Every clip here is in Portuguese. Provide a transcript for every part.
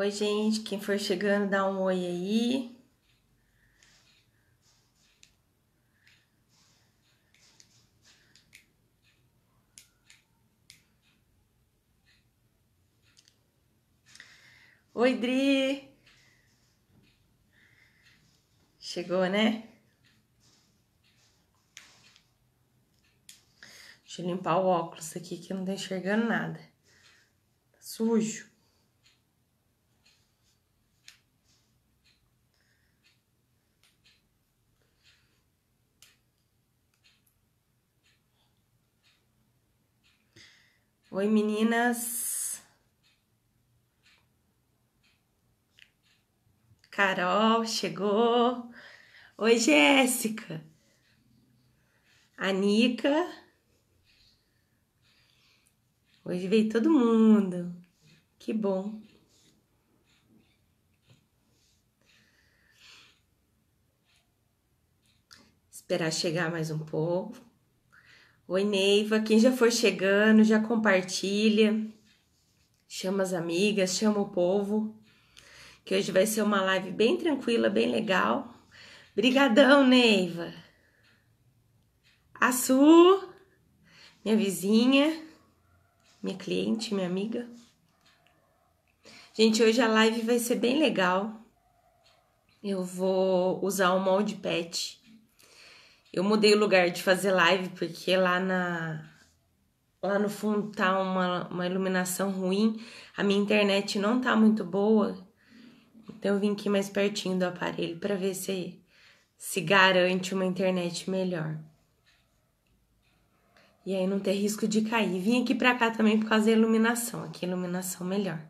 Oi, gente, quem for chegando, dá um oi aí. Oi, Dri. Chegou, né? Deixa eu limpar o óculos aqui que eu não tô enxergando nada. Tá sujo. Oi, meninas. Carol chegou. Oi, Jéssica. Anica. Hoje veio todo mundo. Que bom. Esperar chegar mais um pouco. Oi, Neiva. Quem já for chegando, já compartilha. Chama as amigas, chama o povo. Que hoje vai ser uma live bem tranquila, bem legal. Brigadão, Neiva. A Su, minha vizinha, minha cliente, minha amiga. Gente, hoje a live vai ser bem legal. Eu vou usar o molde pet eu mudei o lugar de fazer live porque lá na lá no fundo tá uma, uma iluminação ruim, a minha internet não tá muito boa. Então eu vim aqui mais pertinho do aparelho para ver se se garante uma internet melhor. E aí não ter risco de cair. Vim aqui para cá também por causa da iluminação, aqui iluminação melhor.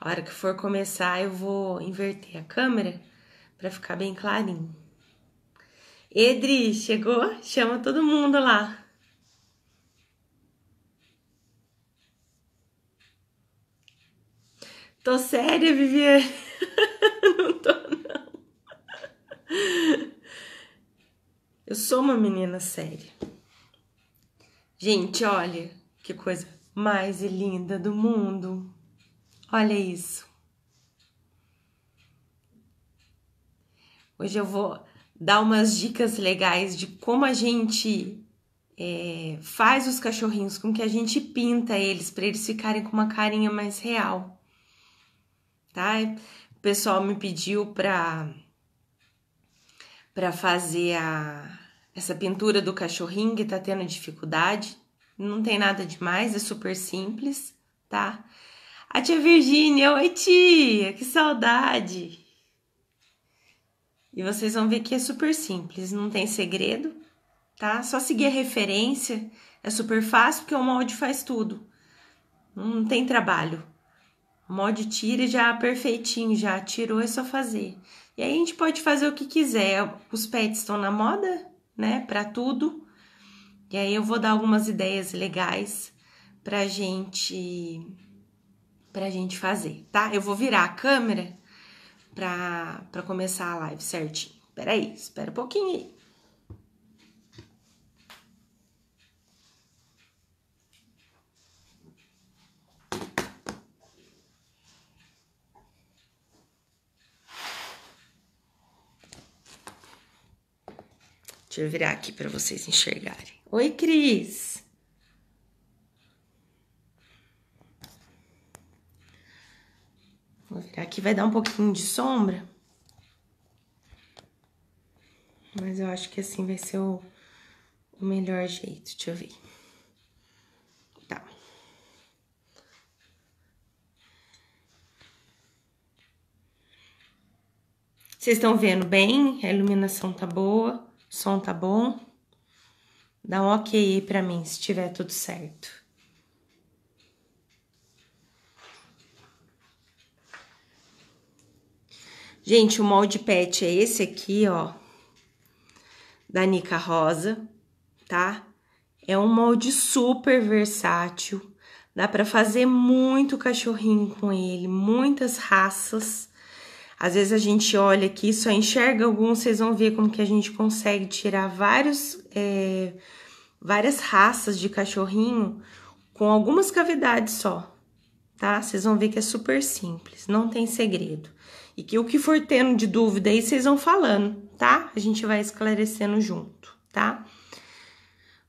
A hora que for começar eu vou inverter a câmera para ficar bem clarinho. Edri, chegou? Chama todo mundo lá. Tô séria, Viviane? não tô, não. Eu sou uma menina séria. Gente, olha que coisa mais linda do mundo. Olha isso. Hoje eu vou dar umas dicas legais de como a gente é, faz os cachorrinhos, como que a gente pinta eles para eles ficarem com uma carinha mais real, tá? O pessoal me pediu para para fazer a, essa pintura do cachorrinho que tá tendo dificuldade. Não tem nada demais, é super simples, tá? A tia Virgínia, oi tia, que saudade! E vocês vão ver que é super simples, não tem segredo, tá? Só seguir a referência, é super fácil porque o molde faz tudo. Não tem trabalho. O molde tira e já perfeitinho, já tirou, é só fazer. E aí a gente pode fazer o que quiser. Os pets estão na moda, né? Para tudo. E aí eu vou dar algumas ideias legais pra gente pra gente fazer, tá? Eu vou virar a câmera pra, pra começar a live certinho. aí espera um pouquinho aí. Deixa eu virar aqui para vocês enxergarem. Oi, Cris! Vou virar aqui, vai dar um pouquinho de sombra. Mas eu acho que assim vai ser o, o melhor jeito, deixa eu ver. Tá. Vocês estão vendo bem? A iluminação tá boa, o som tá bom. Dá um ok aí pra mim se tiver tudo certo. Gente, o molde pet é esse aqui, ó, da Nica Rosa, tá? É um molde super versátil, dá para fazer muito cachorrinho com ele, muitas raças. Às vezes a gente olha aqui, só enxerga alguns, vocês vão ver como que a gente consegue tirar vários, é, várias raças de cachorrinho com algumas cavidades só, tá? Vocês vão ver que é super simples, não tem segredo. E que o que for tendo de dúvida aí, vocês vão falando, tá? A gente vai esclarecendo junto, tá?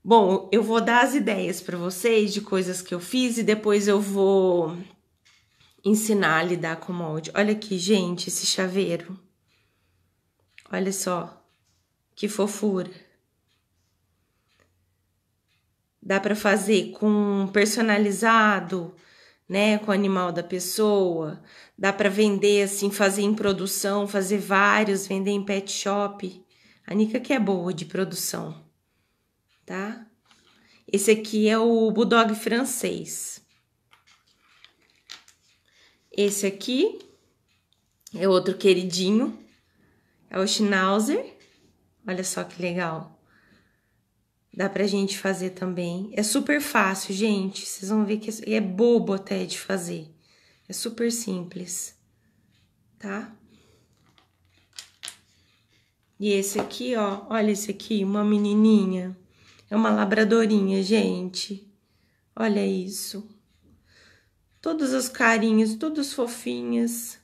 Bom, eu vou dar as ideias para vocês de coisas que eu fiz e depois eu vou ensinar a lidar com molde. Olha aqui, gente, esse chaveiro. Olha só, que fofura. Dá para fazer com personalizado, né, com o animal da pessoa. Dá para vender assim, fazer em produção, fazer vários, vender em pet shop. A Nica que é boa de produção, tá? Esse aqui é o bulldog francês. Esse aqui é outro queridinho, é o Schnauzer. Olha só que legal. Dá pra gente fazer também. É super fácil, gente. Vocês vão ver que é, é bobo até de fazer. É super simples, tá? E esse aqui, ó, olha esse aqui, uma menininha. É uma labradorinha, gente. Olha isso. Todas as carinhas, todas fofinhas,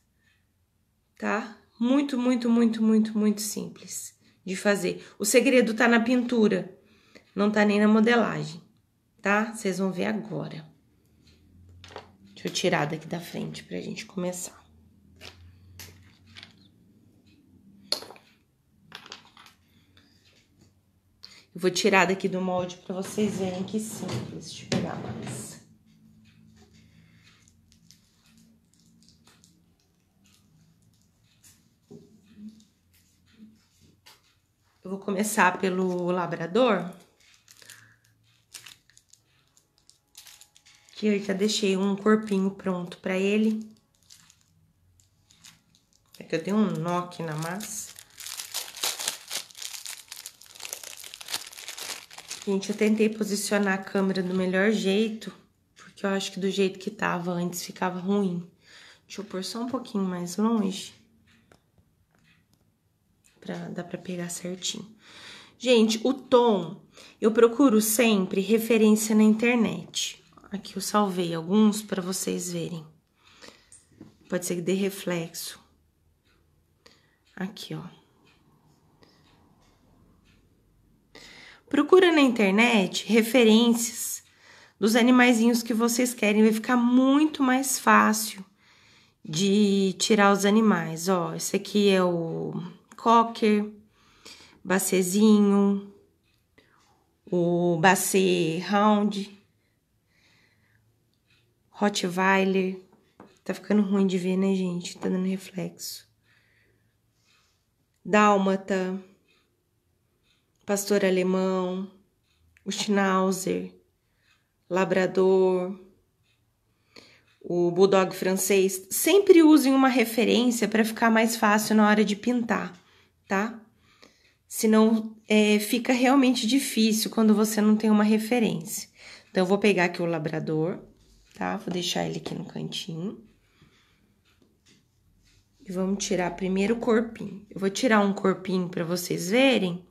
tá? Muito, muito, muito, muito, muito simples de fazer. O segredo tá na pintura não tá nem na modelagem, tá? Vocês vão ver agora. Deixa eu tirar daqui da frente pra gente começar. Eu vou tirar daqui do molde pra vocês verem que simples. Deixa eu pegar mais. Eu vou começar pelo labrador. que eu já deixei um corpinho pronto para ele. É que eu dei um nó aqui na massa. Gente, eu tentei posicionar a câmera do melhor jeito, porque eu acho que do jeito que tava antes ficava ruim. Deixa eu pôr só um pouquinho mais longe. Pra, dar pra pegar certinho. Gente, o tom, eu procuro sempre referência na internet. Aqui eu salvei alguns para vocês verem. Pode ser que dê reflexo. Aqui, ó. Procura na internet referências dos animaizinhos que vocês querem. Vai ficar muito mais fácil de tirar os animais. Ó, esse aqui é o cocker, bacezinho, o bacê round. Rottweiler. Tá ficando ruim de ver, né, gente? Tá dando reflexo. Dálmata. Pastor alemão. O Schnauzer. Labrador. O bulldog francês. Sempre usem uma referência para ficar mais fácil na hora de pintar, tá? Senão é, fica realmente difícil quando você não tem uma referência. Então, eu vou pegar aqui o labrador tá? Vou deixar ele aqui no cantinho. E vamos tirar primeiro o corpinho. Eu vou tirar um corpinho para vocês verem.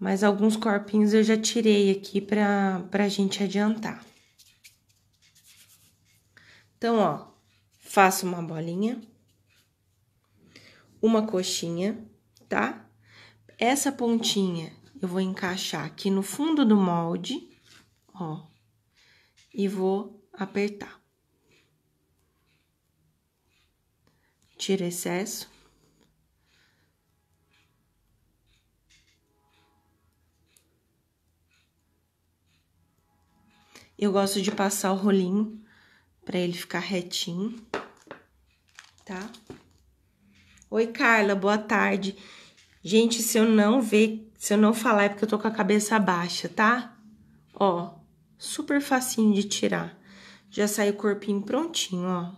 Mas alguns corpinhos eu já tirei aqui pra, pra gente adiantar. Então, ó, faço uma bolinha, uma coxinha, tá? Essa pontinha eu vou encaixar aqui no fundo do molde, ó e vou apertar. Tira excesso. Eu gosto de passar o rolinho para ele ficar retinho, tá? Oi, Carla, boa tarde. Gente, se eu não ver, se eu não falar é porque eu tô com a cabeça baixa, tá? Ó. Super facinho de tirar. Já sai o corpinho prontinho, ó.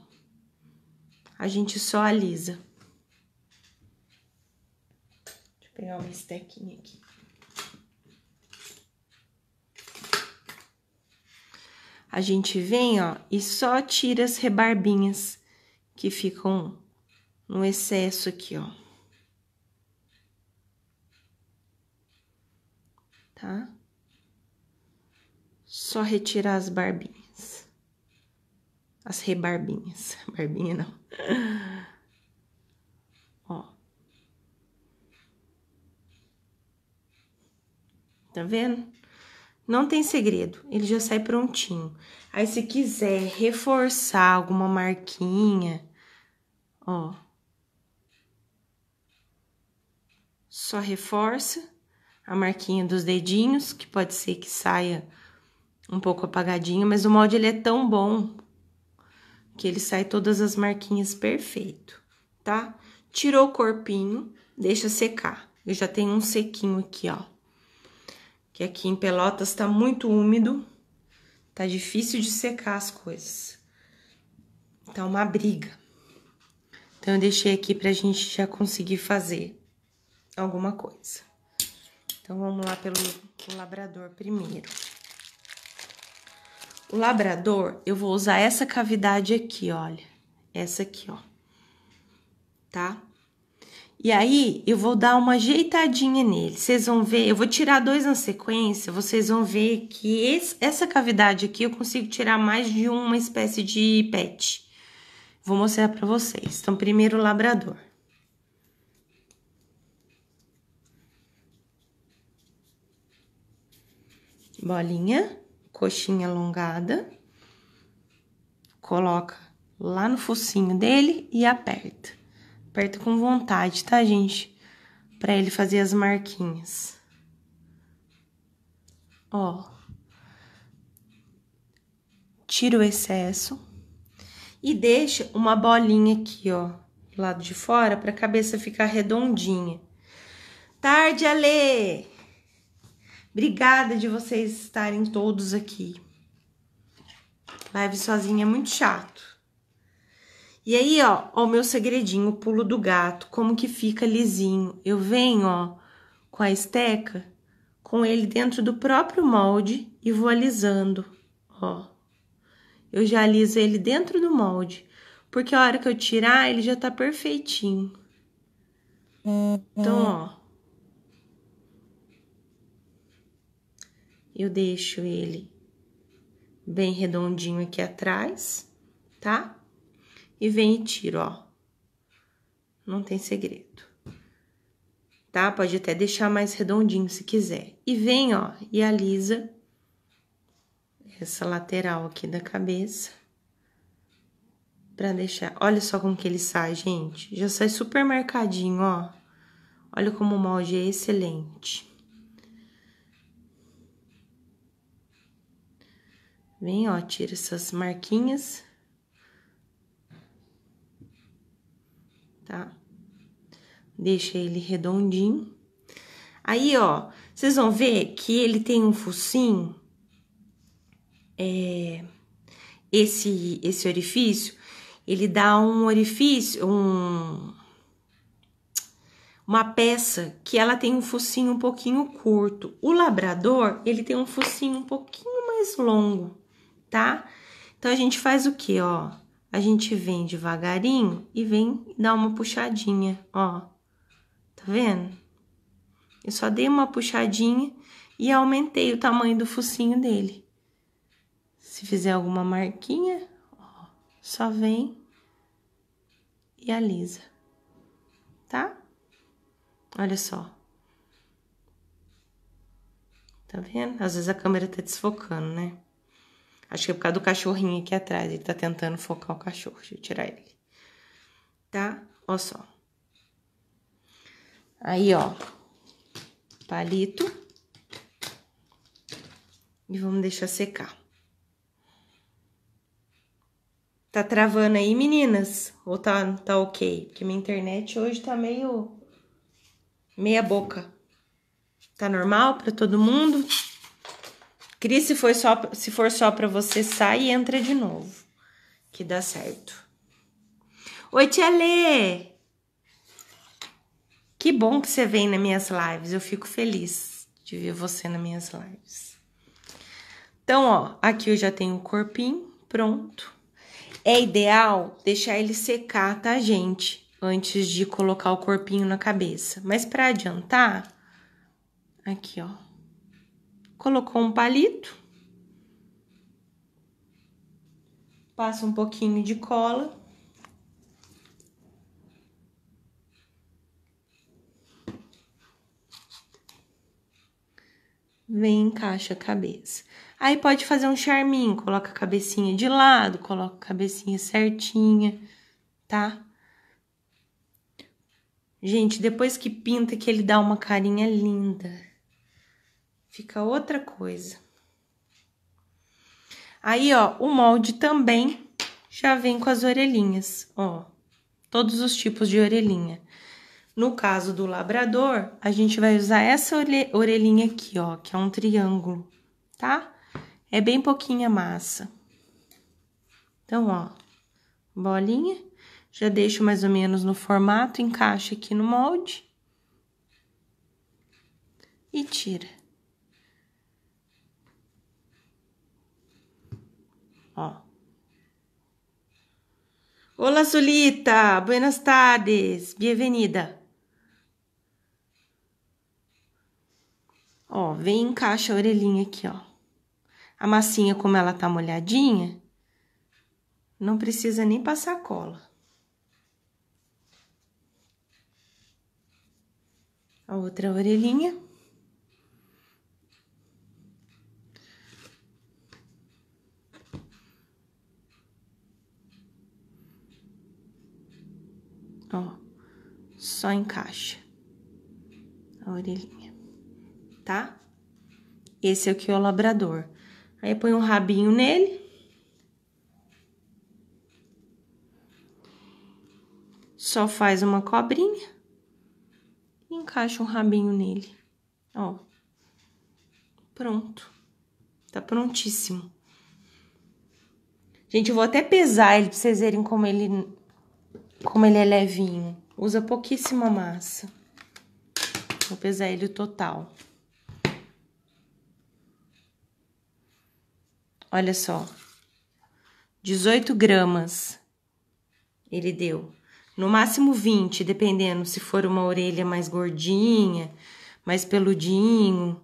A gente só alisa. Deixa eu pegar uma estequinha aqui. A gente vem, ó, e só tira as rebarbinhas que ficam no excesso aqui, ó. Tá? só retirar as barbinhas. As rebarbinhas. Barbinha não. Ó. Tá vendo? Não tem segredo, ele já sai prontinho. Aí se quiser reforçar alguma marquinha, ó. Só reforça a marquinha dos dedinhos, que pode ser que saia um pouco apagadinho, mas o molde ele é tão bom que ele sai todas as marquinhas perfeito, tá? Tirou o corpinho, deixa secar. Eu já tenho um sequinho aqui, ó. Que aqui em Pelotas tá muito úmido, tá difícil de secar as coisas. Tá uma briga. Então eu deixei aqui pra gente já conseguir fazer alguma coisa. Então vamos lá pelo labrador primeiro. O labrador, eu vou usar essa cavidade aqui, olha. Essa aqui, ó. Tá? E aí, eu vou dar uma ajeitadinha nele. Vocês vão ver, eu vou tirar dois na sequência, vocês vão ver que esse, essa cavidade aqui eu consigo tirar mais de uma espécie de pet. Vou mostrar pra vocês. Então, primeiro o labrador. Bolinha coxinha alongada, coloca lá no focinho dele e aperta. Aperta com vontade, tá, gente? Pra ele fazer as marquinhas. Ó. Tira o excesso e deixa uma bolinha aqui, ó, do lado de fora, pra cabeça ficar redondinha. Tarde, Ale! Obrigada de vocês estarem todos aqui. Live sozinha é muito chato. E aí, ó, ó, o meu segredinho, o pulo do gato, como que fica lisinho. Eu venho, ó, com a esteca, com ele dentro do próprio molde e vou alisando, ó. Eu já aliso ele dentro do molde, porque a hora que eu tirar, ele já tá perfeitinho. Então, ó, eu deixo ele bem redondinho aqui atrás, tá? E vem e tiro, ó. Não tem segredo. Tá? Pode até deixar mais redondinho se quiser. E vem, ó, e alisa essa lateral aqui da cabeça. Pra deixar... Olha só como que ele sai, gente. Já sai super marcadinho, ó. Olha como o molde é excelente. Vem, ó, tira essas marquinhas. Tá? Deixa ele redondinho. Aí, ó, vocês vão ver que ele tem um focinho. É, esse, esse orifício, ele dá um orifício, um uma peça que ela tem um focinho um pouquinho curto. O labrador, ele tem um focinho um pouquinho mais longo tá? Então a gente faz o que, ó? A gente vem devagarinho e vem dar uma puxadinha, ó. Tá vendo? Eu só dei uma puxadinha e aumentei o tamanho do focinho dele. Se fizer alguma marquinha, ó, só vem e alisa, tá? Olha só. Tá vendo? Às vezes a câmera tá desfocando, né? Acho que é por causa do cachorrinho aqui atrás. Ele tá tentando focar o cachorro. Deixa eu tirar ele. Tá? Ó só. Aí, ó. Palito. E vamos deixar secar. Tá travando aí, meninas? Ou tá, tá ok? Porque minha internet hoje tá meio... Meia boca. Tá normal pra todo mundo? Cris, se for só, se for só para você, sai e entra de novo, que dá certo. Oi, Tia Lê! Que bom que você vem nas minhas lives, eu fico feliz de ver você nas minhas lives. Então, ó, aqui eu já tenho o corpinho pronto. É ideal deixar ele secar, tá, gente? Antes de colocar o corpinho na cabeça. Mas para adiantar, aqui, ó, colocou um palito, passa um pouquinho de cola. Vem, encaixa a cabeça. Aí pode fazer um charminho, coloca a cabecinha de lado, coloca a cabecinha certinha, tá? Gente, depois que pinta que ele dá uma carinha linda fica outra coisa. Aí, ó, o molde também já vem com as orelhinhas, ó, todos os tipos de orelhinha. No caso do labrador, a gente vai usar essa orelhinha aqui, ó, que é um triângulo, tá? É bem pouquinha massa. Então, ó, bolinha, já deixo mais ou menos no formato, encaixa aqui no molde e tira. Olá, Solita! Buenas tardes! Bem-vinda! Ó, vem e encaixa a orelhinha aqui, ó. A massinha, como ela tá molhadinha, não precisa nem passar cola. A outra orelhinha. Ó, só encaixa a orelhinha, tá? Esse aqui é o labrador. Aí põe um rabinho nele. Só faz uma cobrinha e encaixa um rabinho nele. Ó. Pronto. Tá prontíssimo. Gente, eu vou até pesar ele pra vocês verem como ele como ele é levinho, usa pouquíssima massa. Vou pesar ele total. Olha só. 18 gramas ele deu. No máximo 20, dependendo se for uma orelha mais gordinha, mais peludinho.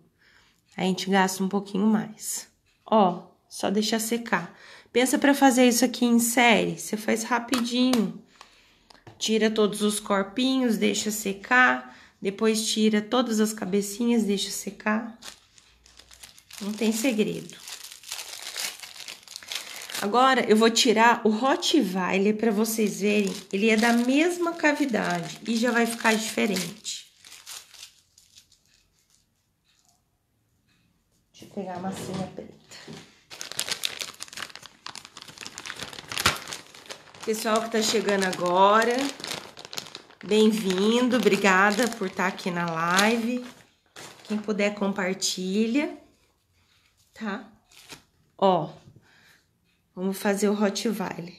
A gente gasta um pouquinho mais. Ó, só deixar secar. Pensa para fazer isso aqui em série, você faz rapidinho tira todos os corpinhos, deixa secar, depois tira todas as cabecinhas, deixa secar. Não tem segredo. Agora eu vou tirar o Rottweiler para vocês verem, ele é da mesma cavidade e já vai ficar diferente. Deixa eu pegar a massinha preta. Pessoal que está chegando agora, bem-vindo, obrigada por estar tá aqui na live. Quem puder compartilha, tá? Ó, vamos fazer o Hot Valley.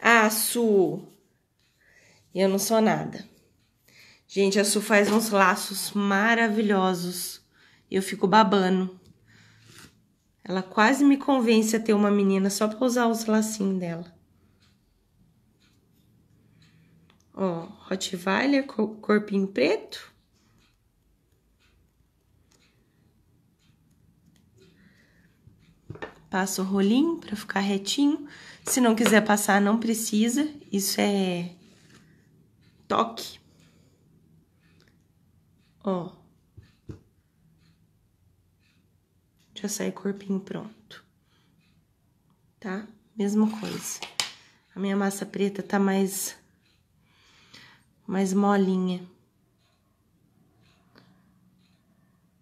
Ah, Su, eu não sou nada. Gente, a Su faz uns laços maravilhosos. Eu fico babando. Ela quase me convence a ter uma menina só para usar os lacinhos dela. Ó, Rottweiler, corpinho preto. Passa o rolinho para ficar retinho. Se não quiser passar, não precisa. Isso é toque. Ó. já sai corpinho pronto. Tá? Mesma coisa. A minha massa preta tá mais... Mais molinha.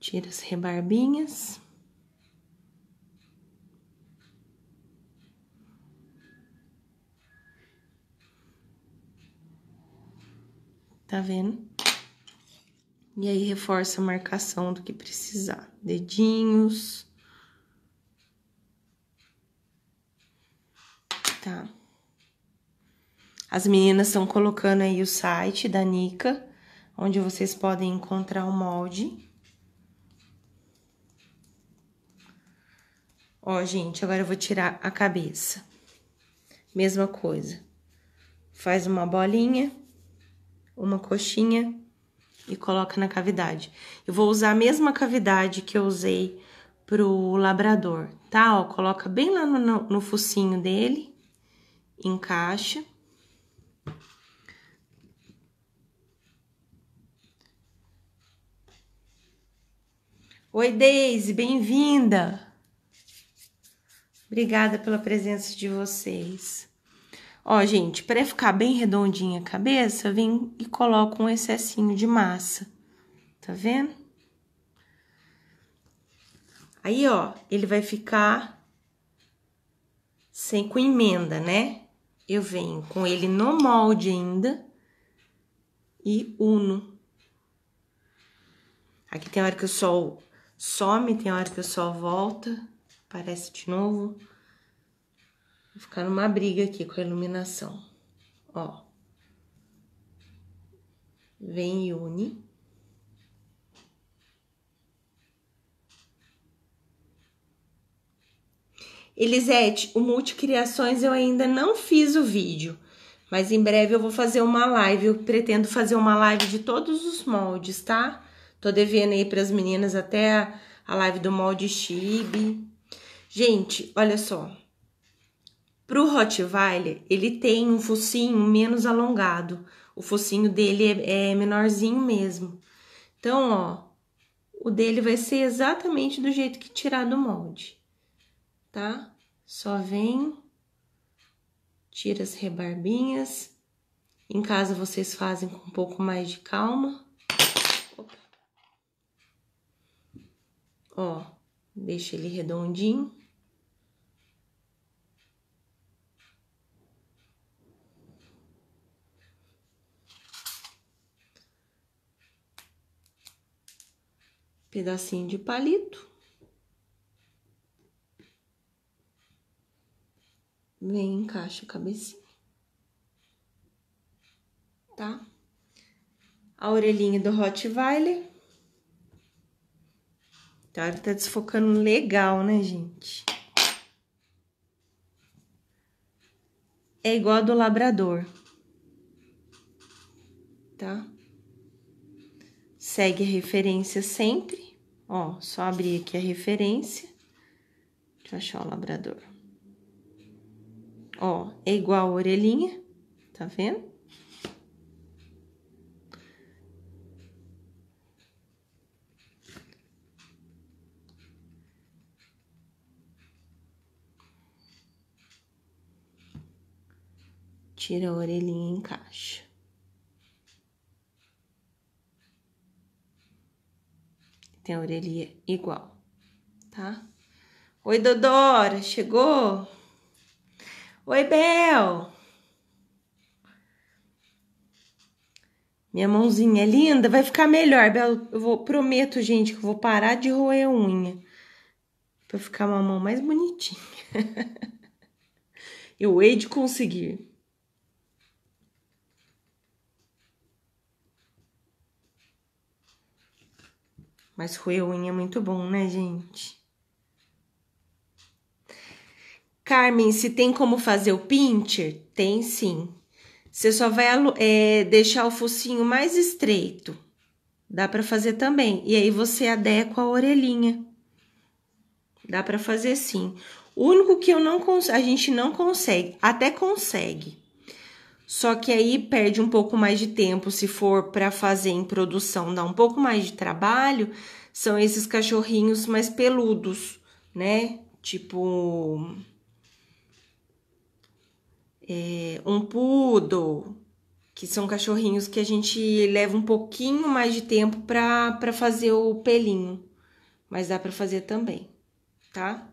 Tira as rebarbinhas. Tá vendo? E aí reforça a marcação do que precisar. Dedinhos. Tá. As meninas estão colocando aí o site da Nica, onde vocês podem encontrar o molde. Ó, gente, agora eu vou tirar a cabeça. Mesma coisa. Faz uma bolinha, uma coxinha e coloca na cavidade. Eu vou usar a mesma cavidade que eu usei pro labrador, tá? Ó, coloca bem lá no, no focinho dele encaixe. Oi, Deise, bem-vinda! Obrigada pela presença de vocês. Ó, gente, para ficar bem redondinha a cabeça, eu vim e coloco um excessinho de massa. Tá vendo? Aí, ó, ele vai ficar sem com emenda, né? eu venho com ele no molde ainda e uno. Aqui tem hora que o sol some, tem hora que o sol volta, aparece de novo. Vou ficar numa briga aqui com a iluminação. Ó. Vem e une. Elisete, o Multicriações eu ainda não fiz o vídeo, mas em breve eu vou fazer uma live. Eu pretendo fazer uma live de todos os moldes, tá? Tô devendo aí pras meninas até a live do molde chibi. Gente, olha só. Pro Rottweiler, ele tem um focinho menos alongado. O focinho dele é, é menorzinho mesmo. Então, ó, o dele vai ser exatamente do jeito que tirar do molde tá? Só vem, tira as rebarbinhas. Em casa vocês fazem com um pouco mais de calma. Opa. Ó, deixa ele redondinho. Pedacinho de palito. Vem, encaixa a cabecinha. Tá? A orelhinha do Rottweiler. Tá, ele tá desfocando legal, né, gente? É igual a do labrador. Tá? Segue a referência sempre. Ó, só abrir aqui a referência. Deixa eu achar o labrador ó, é igual a orelhinha, tá vendo? Tira a orelhinha e encaixa. Tem a orelhinha igual, tá? Oi, Dodora, chegou? Oi, Bel! Minha mãozinha é linda, vai ficar melhor, Bel. Eu vou, prometo, gente, que eu vou parar de roer unha. Pra ficar uma mão mais bonitinha. eu hei de conseguir. Mas roer unha é muito bom, né, gente? Carmen, se tem como fazer o pincher? Tem sim. Você só vai é, deixar o focinho mais estreito. Dá para fazer também. E aí você adequa a orelhinha. Dá para fazer sim. O único que eu não a gente não consegue, até consegue. Só que aí perde um pouco mais de tempo se for para fazer em produção, dá um pouco mais de trabalho. São esses cachorrinhos mais peludos, né? Tipo é, um poodle, que são cachorrinhos que a gente leva um pouquinho mais de tempo para fazer o pelinho, mas dá para fazer também, tá?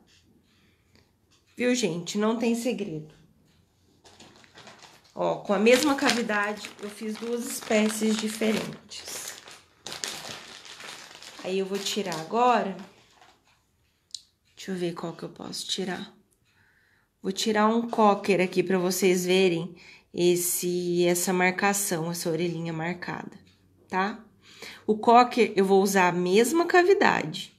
Viu, gente? Não tem segredo. Ó, com a mesma cavidade, eu fiz duas espécies diferentes. Aí eu vou tirar agora. Deixa eu ver qual que eu posso tirar. Vou tirar um cocker aqui para vocês verem esse essa marcação, essa orelhinha marcada, tá? O cocker eu vou usar a mesma cavidade.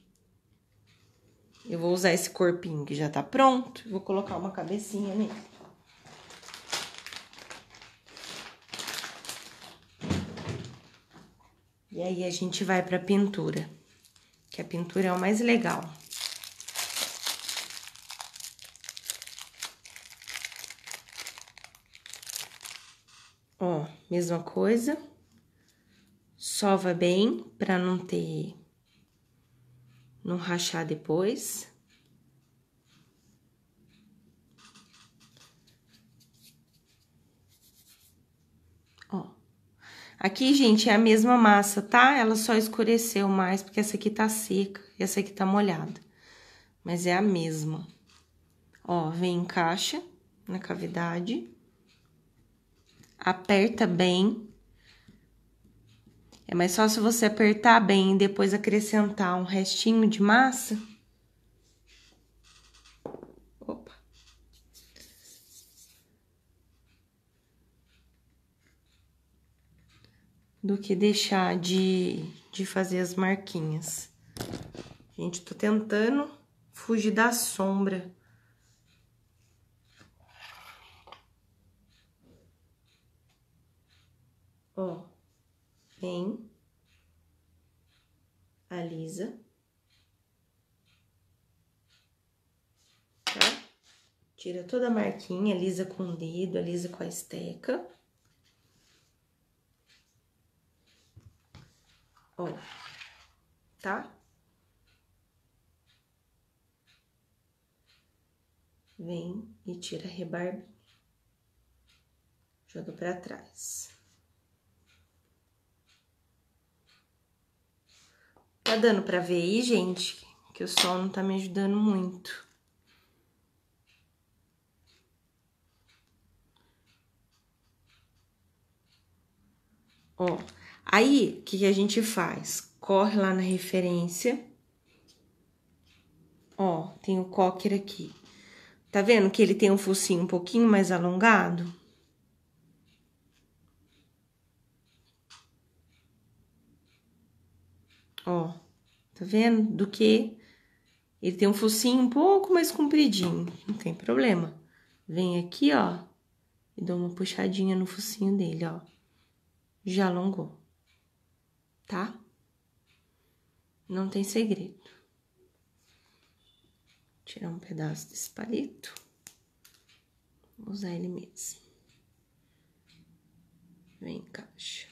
Eu vou usar esse corpinho que já tá pronto, vou colocar uma cabecinha nele. E aí a gente vai para pintura, que a pintura é o mais legal. Ó, mesma coisa. Sova bem para não ter não rachar depois. Ó. Aqui, gente, é a mesma massa, tá? Ela só escureceu mais porque essa aqui tá seca e essa aqui tá molhada. Mas é a mesma. Ó, vem encaixa na cavidade aperta bem. É mais fácil você apertar bem e depois acrescentar um restinho de massa. Opa. Do que deixar de, de fazer as marquinhas. Gente, tô tentando fugir da sombra. Ó, vem, alisa, tá? Tira toda a marquinha, alisa com o dedo, alisa com a esteca. Ó, tá? Vem e tira a rebarbinha. Joga pra trás. Tá dando pra ver aí, gente? Que o sol não tá me ajudando muito. Ó, aí, o que, que a gente faz? Corre lá na referência. Ó, tem o cocker aqui. Tá vendo que ele tem um focinho um pouquinho mais alongado? Ó, tá vendo? Do que ele tem um focinho um pouco mais compridinho, não tem problema. Vem aqui, ó, e dou uma puxadinha no focinho dele, ó. Já alongou, tá? Não tem segredo. Vou tirar um pedaço desse palito. Vou usar ele mesmo. Vem, caixa.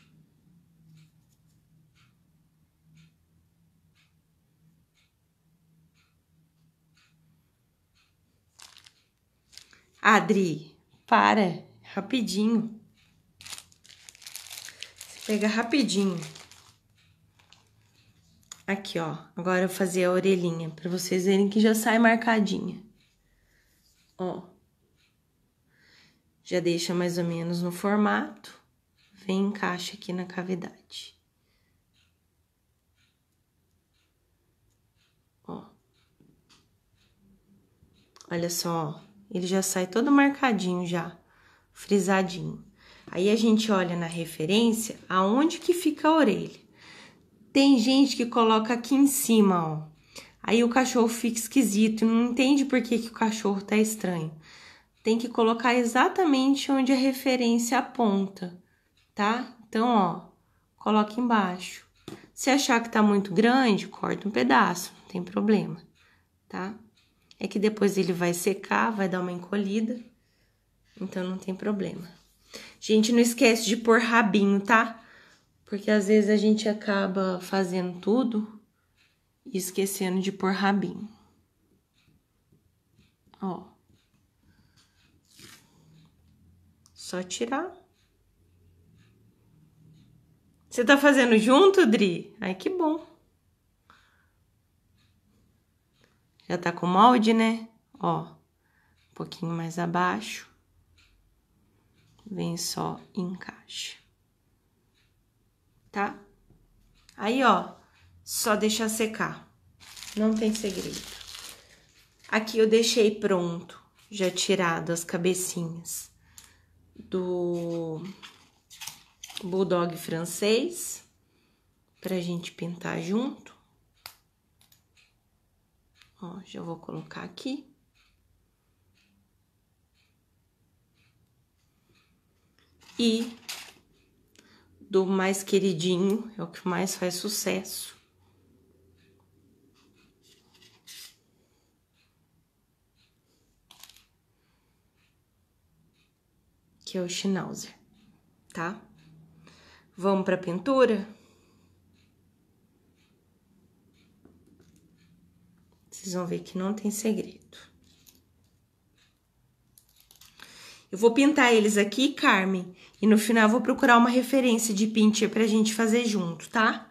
Adri, para, rapidinho. Você pega rapidinho. Aqui, ó. Agora eu vou fazer a orelhinha para vocês verem que já sai marcadinha. Ó. Já deixa mais ou menos no formato. Vem encaixa aqui na cavidade. Ó. Olha só, ele já sai todo marcadinho já, frisadinho. Aí a gente olha na referência aonde que fica a orelha. Tem gente que coloca aqui em cima, ó. Aí o cachorro fica esquisito, não entende por que, que o cachorro tá estranho. Tem que colocar exatamente onde a referência aponta, tá? Então, ó, coloca embaixo. Se achar que tá muito grande, corta um pedaço, não tem problema, tá? é que depois ele vai secar, vai dar uma encolhida, então não tem problema. Gente, não esquece de pôr rabinho, tá? Porque às vezes a gente acaba fazendo tudo e esquecendo de pôr rabinho. Ó. Só tirar. Você tá fazendo junto, Dri? Ai, que bom. Já tá com molde, né? Ó, um pouquinho mais abaixo. Vem só encaixa. Tá? Aí, ó, só deixar secar. Não tem segredo. Aqui eu deixei pronto, já tirado as cabecinhas do bulldog francês pra gente pintar junto. Ó, já vou colocar aqui. E do mais queridinho, é o que mais faz sucesso. Que é o Schnauzer, tá? Vamos para a pintura? Vocês vão ver que não tem segredo. Eu vou pintar eles aqui, Carmen, e no final eu vou procurar uma referência de pinter pra gente fazer junto, tá?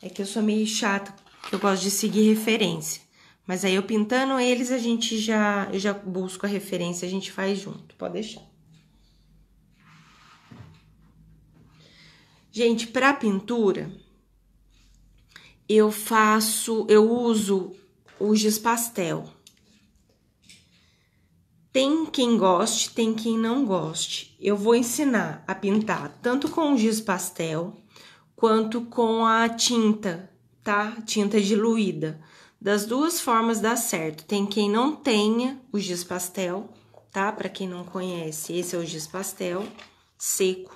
É que eu sou meio chata, que eu gosto de seguir referência. Mas aí eu pintando eles, a gente já, eu já busco a referência, a gente faz junto, pode deixar. Gente, pra pintura, eu faço, eu uso o giz pastel. Tem quem goste, tem quem não goste. Eu vou ensinar a pintar tanto com o giz pastel quanto com a tinta, tá? Tinta diluída. Das duas formas dá certo. Tem quem não tenha o giz pastel, tá? Para quem não conhece, esse é o giz pastel seco,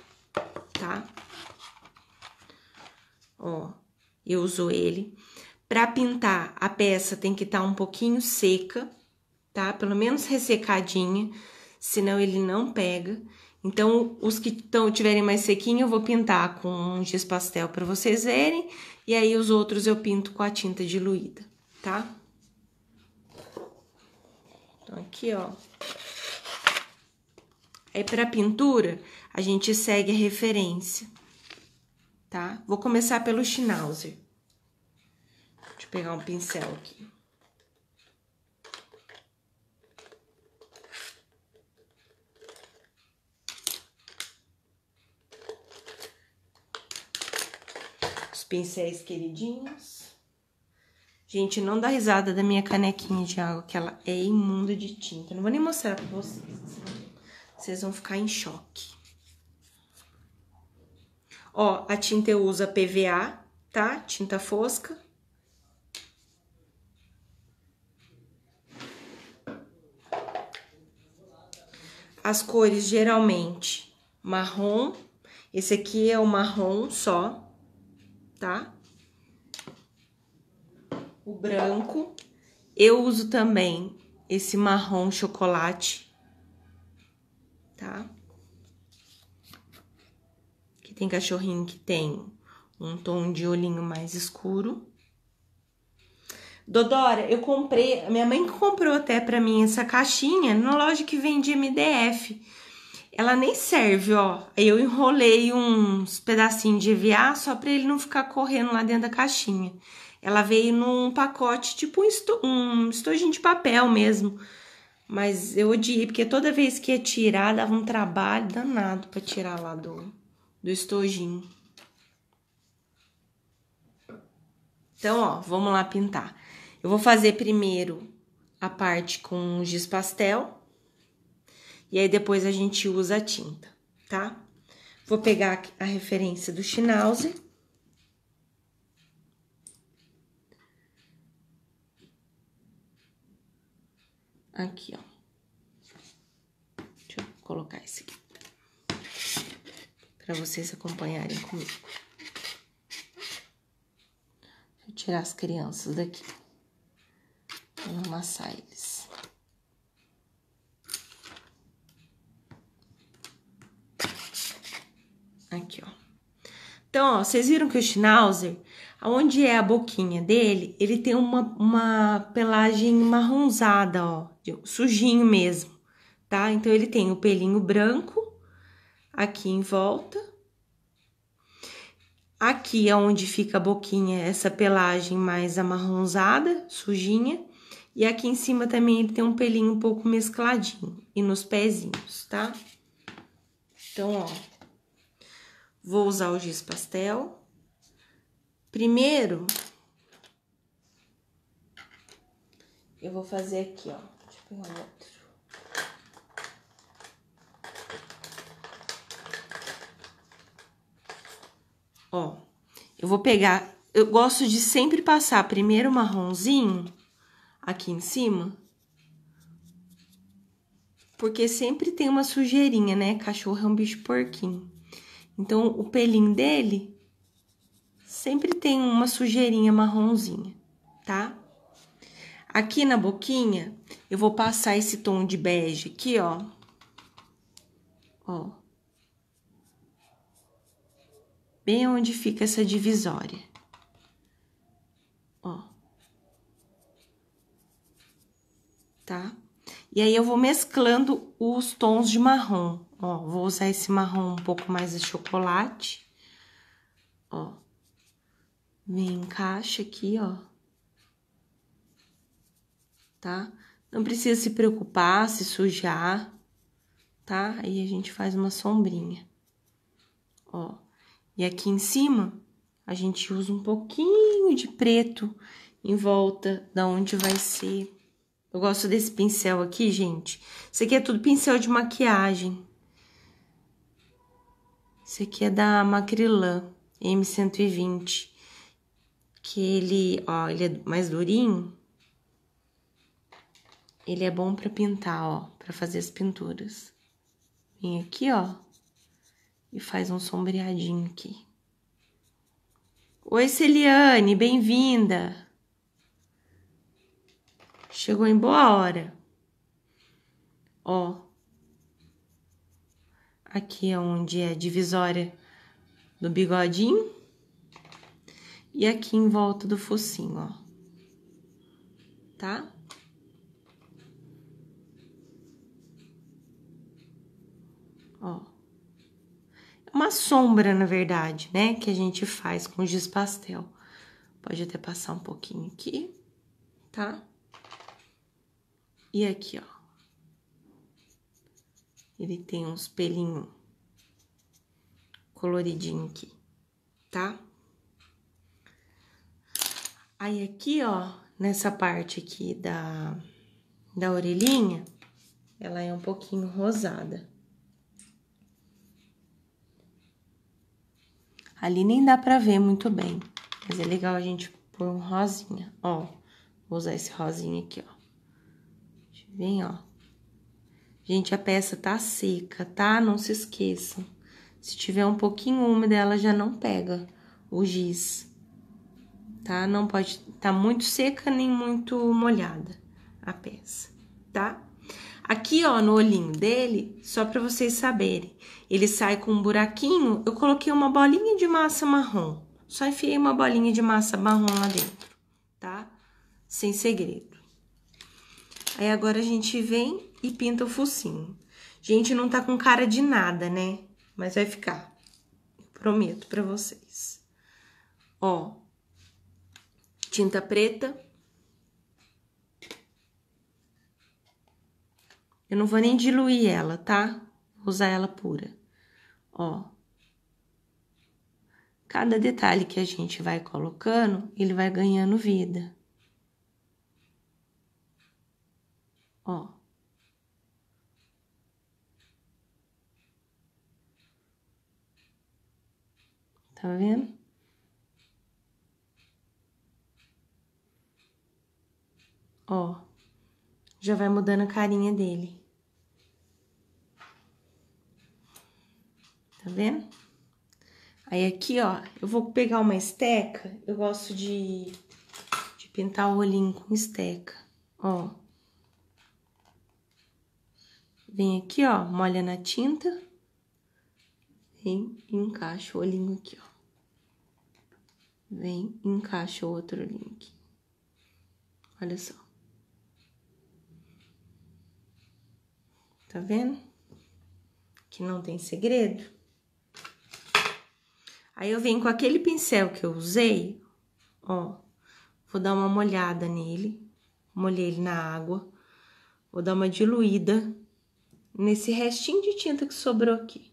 tá? Ó, eu uso ele. Para pintar, a peça tem que estar tá um pouquinho seca, tá? Pelo menos ressecadinha, senão ele não pega. Então, os que tão, tiverem mais sequinho, eu vou pintar com um giz pastel para vocês verem. E aí, os outros eu pinto com a tinta diluída, tá? Então, aqui, ó. Aí, para pintura, a gente segue a referência tá? Vou começar pelo Schnauzer. Deixa eu pegar um pincel aqui. Os pincéis queridinhos. Gente, não dá risada da minha canequinha de água, que ela é imunda de tinta. Não vou nem mostrar pra vocês. Vocês vão ficar em choque. Ó, a tinta eu uso a PVA, tá? Tinta fosca. As cores geralmente marrom. Esse aqui é o marrom só, tá? O branco. Eu uso também esse marrom chocolate, tá? Tem cachorrinho que tem um tom de olhinho mais escuro. Dodora, eu comprei, minha mãe comprou até para mim essa caixinha na loja que vende MDF. Ela nem serve, ó. Eu enrolei uns pedacinhos de EVA só para ele não ficar correndo lá dentro da caixinha. Ela veio num pacote, tipo um, esto um estojinho de papel mesmo. Mas eu odiei, porque toda vez que ia tirar, dava um trabalho danado para tirar lá do, do estojinho. Então, ó, vamos lá pintar. Eu vou fazer primeiro a parte com giz pastel. E aí, depois a gente usa a tinta, tá? Vou pegar a referência do Schnauzer. Aqui, ó. Deixa eu colocar esse aqui para vocês acompanharem comigo. Deixa eu tirar as crianças daqui Vou amassar eles. Aqui, ó. Então, ó, vocês viram que o Schnauzer, onde é a boquinha dele, ele tem uma, uma pelagem marronzada, ó, sujinho mesmo, tá? Então, ele tem o pelinho branco aqui em volta. Aqui é onde fica a boquinha, essa pelagem mais amarronzada, sujinha. E aqui em cima também ele tem um pelinho um pouco mescladinho. E nos pezinhos, tá? Então, ó. Vou usar o giz pastel. Primeiro, eu vou fazer aqui, ó. Deixa eu pegar um outro. Ó, eu vou pegar. Eu gosto de sempre passar primeiro o marronzinho aqui em cima. Porque sempre tem uma sujeirinha, né? Cachorro é um bicho porquinho. Então, o pelinho dele sempre tem uma sujeirinha marronzinha, tá? Aqui na boquinha, eu vou passar esse tom de bege aqui, ó. Ó. Bem onde fica essa divisória. Ó. Tá? E aí eu vou mesclando os tons de marrom. Ó, vou usar esse marrom um pouco mais de chocolate. Ó. Me encaixa aqui, ó. Tá? Não precisa se preocupar, se sujar, tá? Aí a gente faz uma sombrinha. Ó. E aqui em cima, a gente usa um pouquinho de preto em volta da onde vai ser. Eu gosto desse pincel aqui, gente. Isso aqui é tudo pincel de maquiagem. Esse aqui é da Macrilan M120. Que ele, ó, ele é mais durinho. Ele é bom pra pintar, ó, pra fazer as pinturas. Vem aqui, ó e faz um sombreadinho aqui. Oi, Celiane, bem-vinda. Chegou em boa hora. Ó. Aqui é onde é a divisória do bigodinho. E aqui em volta do focinho, ó. Tá? Ó uma sombra, na verdade, né? Que a gente faz com giz pastel. Pode até passar um pouquinho aqui, tá? E aqui, ó. Ele tem uns pelinhos coloridinho aqui, tá? Aí aqui, ó, nessa parte aqui da, da orelhinha, ela é um pouquinho rosada. Ali nem dá pra ver muito bem, mas é legal a gente pôr um rosinha, ó. Vou usar esse rosinha aqui, ó. Vem, ó. Gente, a peça tá seca, tá? Não se esqueçam. Se tiver um pouquinho úmida, ela já não pega o giz, tá? Não pode tá muito seca nem muito molhada a peça, tá? Aqui, ó, no olhinho dele, só para vocês saberem, ele sai com um buraquinho, eu coloquei uma bolinha de massa marrom. Só enfiei uma bolinha de massa marrom lá dentro, tá? Sem segredo. Aí agora a gente vem e pinta o focinho. Gente, não tá com cara de nada, né? Mas vai ficar. Prometo pra vocês. Ó, tinta preta Eu não vou nem diluir ela, tá? Vou usar ela pura. Ó. Cada detalhe que a gente vai colocando, ele vai ganhando vida. Ó. Tá vendo? Ó. Já vai mudando a carinha dele. tá vendo? Aí aqui, ó, eu vou pegar uma esteca, eu gosto de, de pintar o olhinho com esteca, ó. Vem aqui, ó, molha na tinta, vem e encaixa o olhinho aqui, ó. Vem e encaixa o outro olhinho aqui. Olha só. Tá vendo? Que não tem segredo. Aí eu venho com aquele pincel que eu usei, ó, vou dar uma molhada nele, molhei ele na água, vou dar uma diluída nesse restinho de tinta que sobrou aqui.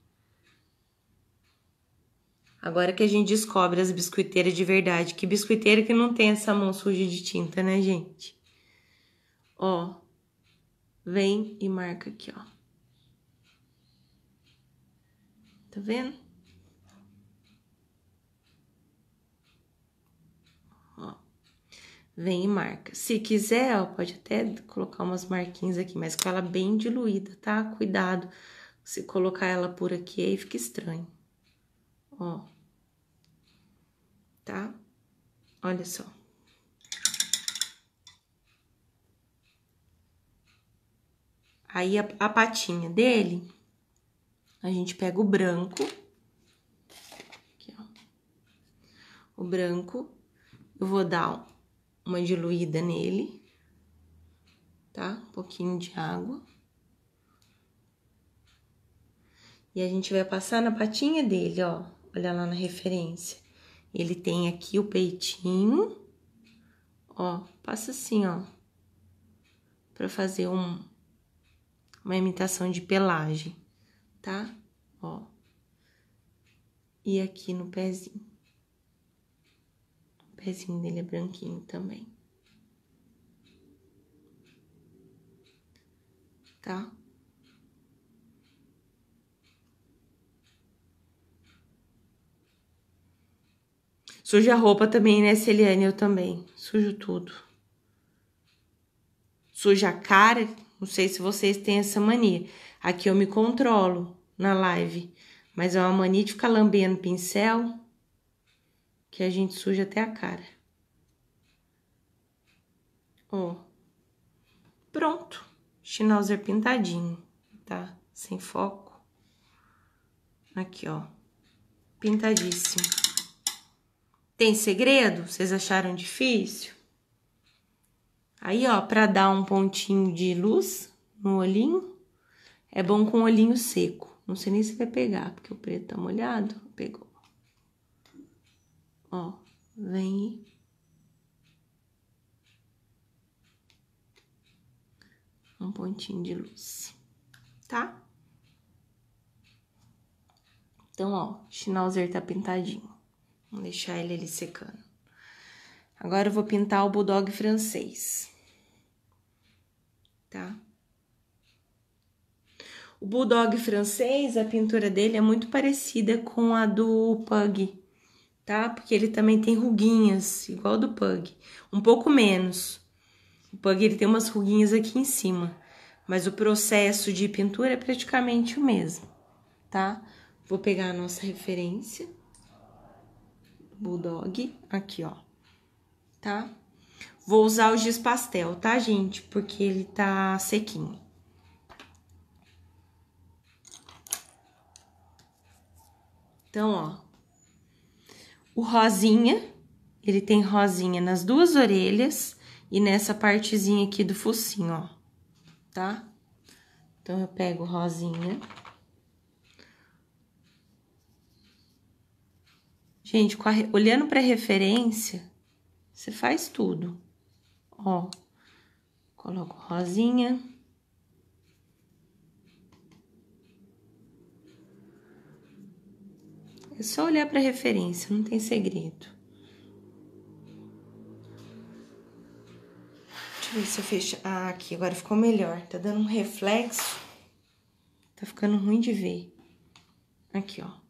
Agora que a gente descobre as biscoiteiras de verdade, que biscoiteira que não tem essa mão suja de tinta, né, gente? Ó, vem e marca aqui, ó. Tá vendo? vem e marca. Se quiser, ó, pode até colocar umas marquinhas aqui, mas com ela bem diluída, tá? Cuidado se colocar ela por aqui, aí fica estranho. Ó. Tá? Olha só. Aí, a, a patinha dele, a gente pega o branco. Aqui, ó. O branco, eu vou dar uma diluída nele, tá? Um pouquinho de água. E a gente vai passar na patinha dele, ó. Olha lá na referência. Ele tem aqui o peitinho, ó. Passa assim, ó. Pra fazer um, uma imitação de pelagem, tá? Ó. E aqui no pezinho. O pezinho dele é branquinho também. Tá? Suja a roupa também, né, Celiane? Eu também. Sujo tudo. Suja a cara. Não sei se vocês têm essa mania. Aqui eu me controlo na live. Mas é uma mania de ficar lambendo pincel que a gente suja até a cara. Ó. Pronto. Schnauzer pintadinho, tá? Sem foco. Aqui, ó. Pintadíssimo. Tem segredo? Vocês acharam difícil? Aí, ó, para dar um pontinho de luz no olhinho, é bom com o olhinho seco. Não sei nem se vai pegar, porque o preto tá molhado. Pegou. Ó, vem um pontinho de luz, tá? Então, ó, o schnauzer tá pintadinho. vamos deixar ele ali secando. Agora eu vou pintar o bulldog francês, tá? O bulldog francês, a pintura dele é muito parecida com a do pug tá? Porque ele também tem ruguinhas, igual do Pug, um pouco menos. O Pug ele tem umas ruguinhas aqui em cima, mas o processo de pintura é praticamente o mesmo, tá? Vou pegar a nossa referência, Bulldog, aqui ó, tá? Vou usar o giz pastel, tá, gente? Porque ele tá sequinho. Então, ó, o rosinha, ele tem rosinha nas duas orelhas e nessa partezinha aqui do focinho, ó, tá? Então, eu pego rosinha. Gente, a, olhando para referência, você faz tudo. Ó, coloco rosinha. É só olhar para a referência, não tem segredo. Deixa eu ver se eu fecho. Ah, aqui, agora ficou melhor. Tá dando um reflexo. Tá ficando ruim de ver. Aqui, ó. Um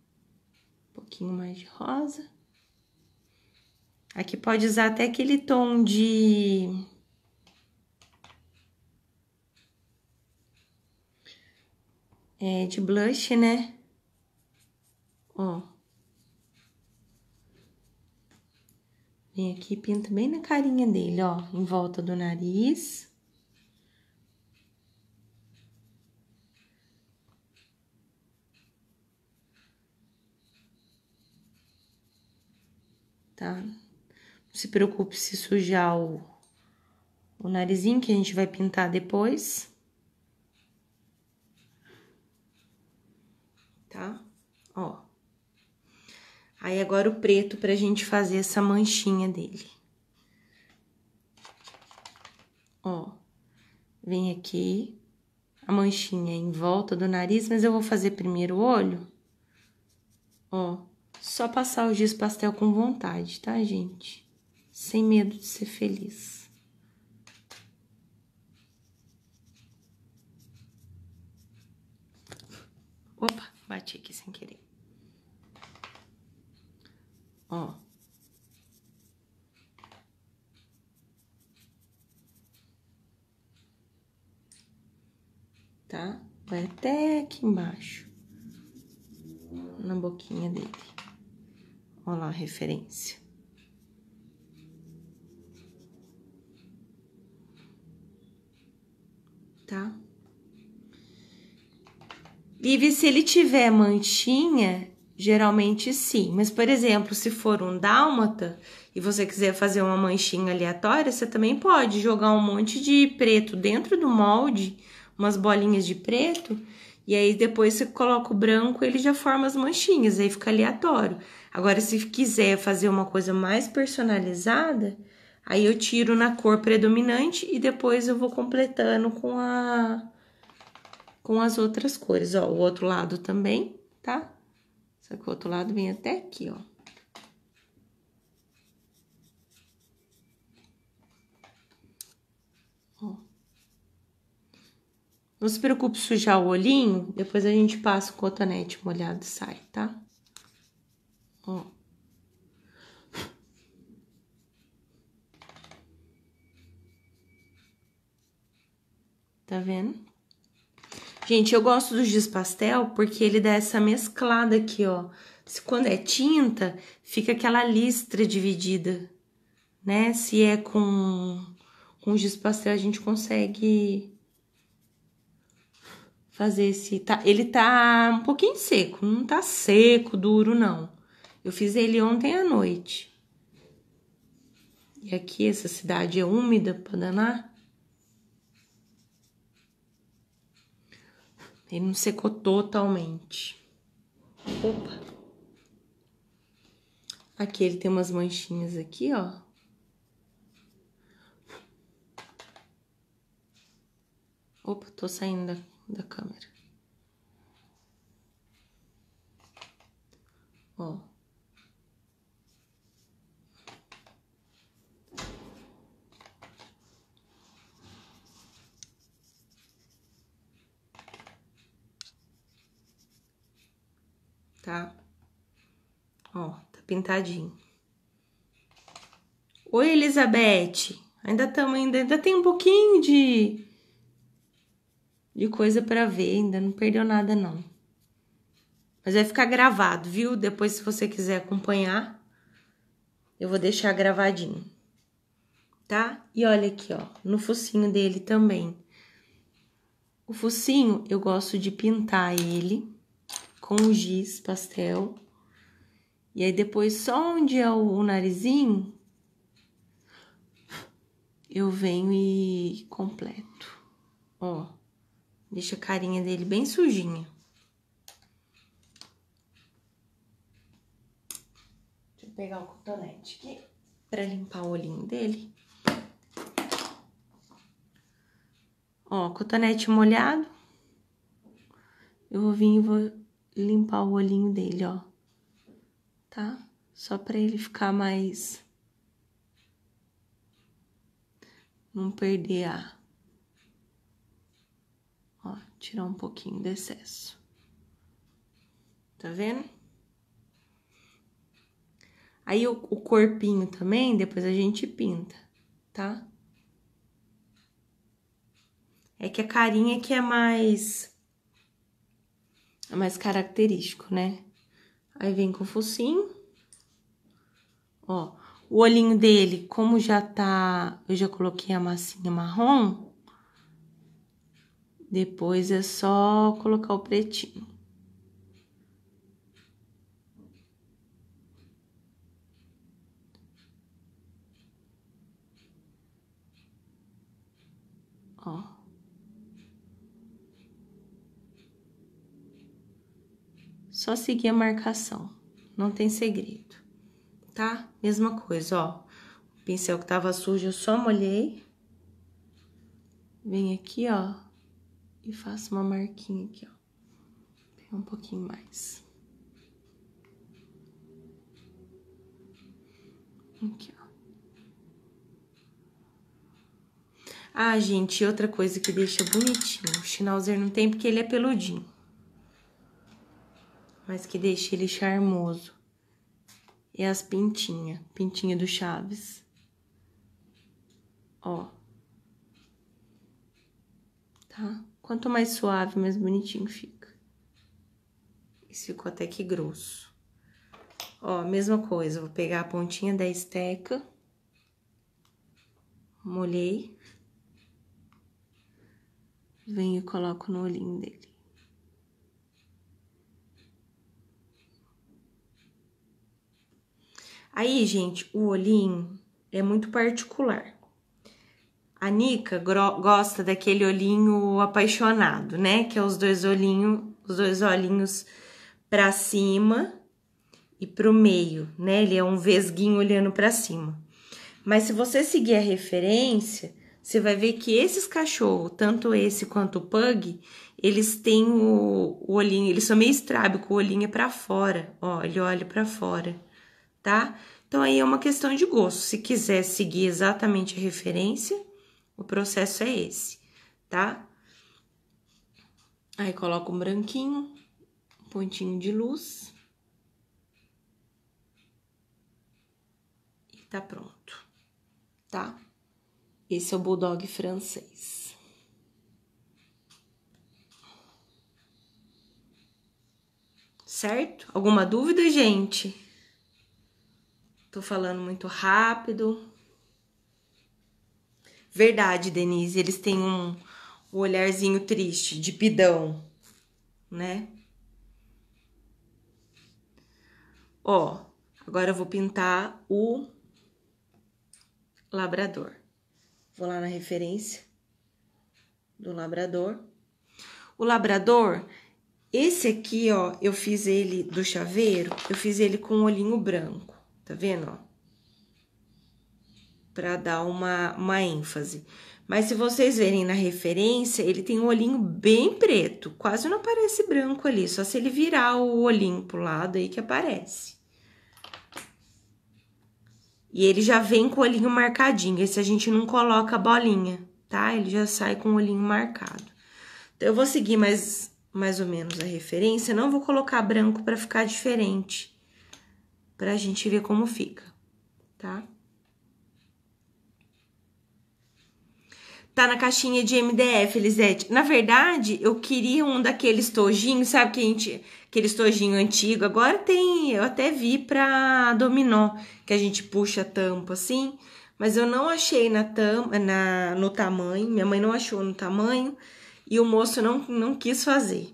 pouquinho mais de rosa. Aqui pode usar até aquele tom de é, de blush, né? Ó. Vem aqui e pinta bem na carinha dele, ó, em volta do nariz. Tá? Não se preocupe se sujar o, o narizinho que a gente vai pintar depois. Tá? Ó. Aí agora o preto pra gente fazer essa manchinha dele. Ó, vem aqui a manchinha em volta do nariz, mas eu vou fazer primeiro o olho. Ó, só passar o giz pastel com vontade, tá, gente? Sem medo de ser feliz. Opa, bati aqui sem querer. Ó. Tá? Vai até aqui embaixo. Na boquinha dele. Ó lá a referência. Tá? Vive, se ele tiver manchinha, Geralmente sim, mas por exemplo, se for um dálmata e você quiser fazer uma manchinha aleatória, você também pode jogar um monte de preto dentro do molde, umas bolinhas de preto, e aí depois você coloca o branco, ele já forma as manchinhas, aí fica aleatório. Agora, se quiser fazer uma coisa mais personalizada, aí eu tiro na cor predominante e depois eu vou completando com a com as outras cores, ó, o outro lado também, tá? Só que o outro lado vem até aqui, ó. ó. Não se preocupe sujar o olhinho, depois a gente passa o cotonete molhado e sai, tá? Ó. Tá vendo? Gente, eu gosto do giz pastel porque ele dá essa mesclada aqui, ó. Se quando é tinta, fica aquela listra dividida, né? Se é com, com giz pastel, a gente consegue fazer esse... Tá, ele tá um pouquinho seco, não tá seco, duro, não. Eu fiz ele ontem à noite. E aqui essa cidade é úmida pra danar. Ele não secou totalmente. Opa! Aqui ele tem umas manchinhas aqui, ó. Opa, tô saindo da, da câmera. Ó. tá? Ó, tá pintadinho. Oi, Elizabeth. Ainda ainda, ainda tem um pouquinho de de coisa para ver, ainda não perdeu nada não. Mas vai ficar gravado, viu? Depois se você quiser acompanhar, eu vou deixar gravadinho. Tá? E olha aqui, ó, no focinho dele também. O focinho eu gosto de pintar ele com giz pastel. E aí depois, só onde é o, o narizinho, eu venho e completo. Ó, deixa a carinha dele bem sujinha. Deixa eu pegar o cotonete aqui pra limpar o olhinho dele. Ó, cotonete molhado. Eu vou vir e vou limpar o olhinho dele, ó. Tá? Só para ele ficar mais não perder a ó, tirar um pouquinho do excesso. Tá vendo? Aí o, o corpinho também, depois a gente pinta, tá? É que a carinha que é mais é mais característico, né? Aí vem com o focinho. Ó, o olhinho dele, como já tá, eu já coloquei a massinha marrom, depois é só colocar o pretinho. Só seguir a marcação, não tem segredo, tá? Mesma coisa, ó. O pincel que tava sujo eu só molhei. Vem aqui, ó, e faço uma marquinha aqui, ó. um pouquinho mais. Aqui, ó. Ah, gente, outra coisa que deixa bonitinho. O schnauzer não tem porque ele é peludinho mas que deixe ele charmoso. E as pintinhas, pintinha do Chaves. Ó. Tá? Quanto mais suave, mais bonitinho fica. Isso ficou até que grosso. Ó, mesma coisa, vou pegar a pontinha da esteca. Molhei. Venho e coloco no olhinho dele. Aí, gente, o olhinho é muito particular. A Nica gosta daquele olhinho apaixonado, né? Que é os dois olhinhos, os dois olhinhos para cima e para o meio, né? Ele é um vesguinho olhando para cima. Mas se você seguir a referência, você vai ver que esses cachorros, tanto esse quanto o pug, eles têm o, o olhinho, eles são meio estrábico, o olhinho é para fora, ó, ele olha para fora tá? Então aí é uma questão de gosto. Se quiser seguir exatamente a referência, o processo é esse, tá? Aí coloca um branquinho, um pontinho de luz. E tá pronto, tá? Esse é o bulldog francês. certo? Alguma dúvida, gente? Tô falando muito rápido. Verdade, Denise, eles têm um olharzinho triste, de pidão, né? Ó, agora eu vou pintar o labrador. Vou lá na referência do labrador. O labrador, esse aqui, ó, eu fiz ele do chaveiro, eu fiz ele com um olhinho branco. Tá vendo? Para dar uma, uma ênfase. Mas se vocês verem na referência, ele tem um olhinho bem preto, quase não aparece branco ali, só se ele virar o olhinho pro lado aí que aparece. E ele já vem com o olhinho marcadinho, esse a gente não coloca a bolinha, tá? Ele já sai com o olhinho marcado. Então, eu vou seguir mais, mais ou menos a referência, não vou colocar branco para ficar diferente para a gente ver como fica, tá? Tá na caixinha de MDF, Elisete. Na verdade, eu queria um daqueles tojinhos, sabe que a gente, aquele tojinho antigo. Agora tem, eu até vi pra dominó, que a gente puxa a tampa assim, mas eu não achei na tampa, na no tamanho. Minha mãe não achou no tamanho e o moço não não quis fazer.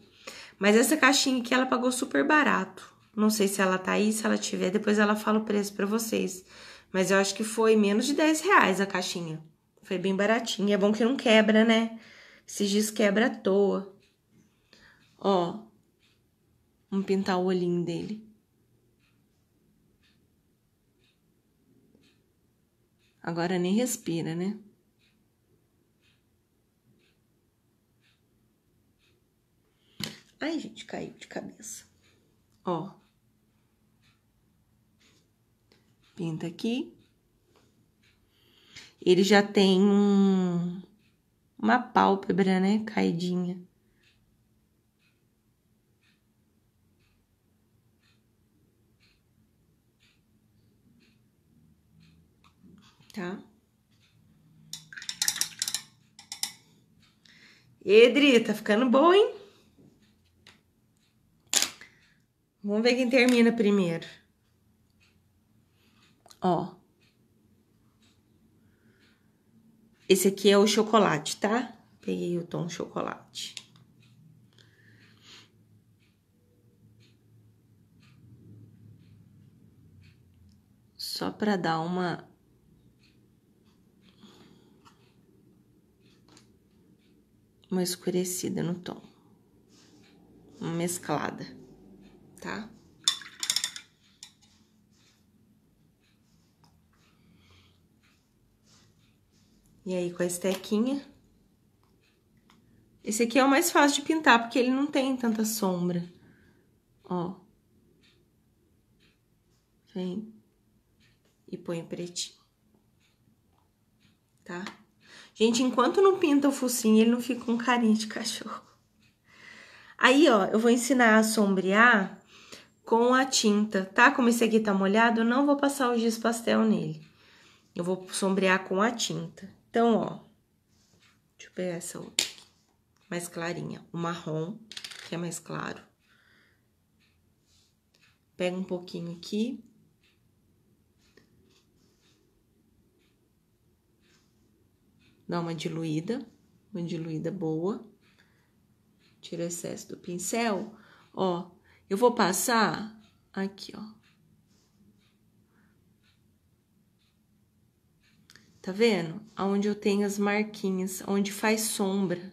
Mas essa caixinha aqui ela pagou super barato. Não sei se ela tá aí, se ela tiver, depois ela fala o preço para vocês. Mas eu acho que foi menos de 10 reais a caixinha. Foi bem baratinha. É bom que não quebra, né? Se dias quebra à toa. Ó. Vamos pintar o olhinho dele. Agora nem respira, né? Ai, gente, caiu de cabeça. Ó. Pinta aqui. Ele já tem um, uma pálpebra, né? Caidinha. Tá? Edri, tá ficando bom, hein? Vamos ver quem termina primeiro. Ó. Esse aqui é o chocolate, tá? Peguei o tom chocolate. Só para dar uma uma escurecida no tom, uma mesclada, tá? E aí, com a estequinha. Esse aqui é o mais fácil de pintar, porque ele não tem tanta sombra. Ó. Vem. E põe pretinho. Tá? Gente, enquanto não pinta o focinho, ele não fica com carinha de cachorro. Aí, ó, eu vou ensinar a sombrear com a tinta, tá? Como esse aqui tá molhado, eu não vou passar o giz pastel nele. Eu vou sombrear com a tinta. Então, ó, deixa eu pegar essa outra aqui, mais clarinha, o marrom, que é mais claro. Pega um pouquinho aqui. Dá uma diluída, uma diluída boa. Tira o excesso do pincel. Ó, eu vou passar aqui, ó, Tá vendo? Onde eu tenho as marquinhas, onde faz sombra,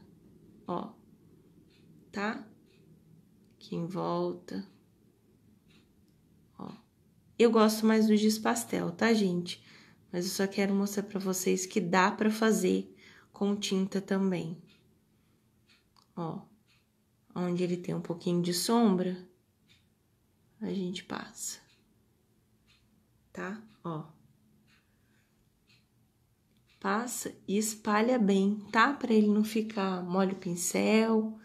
ó. Tá? Aqui em volta. Ó. Eu gosto mais do giz pastel, tá, gente? Mas eu só quero mostrar pra vocês que dá pra fazer com tinta também. Ó. Onde ele tem um pouquinho de sombra, a gente passa. Tá? Ó passa e espalha bem, tá? Para ele não ficar mole o pincel,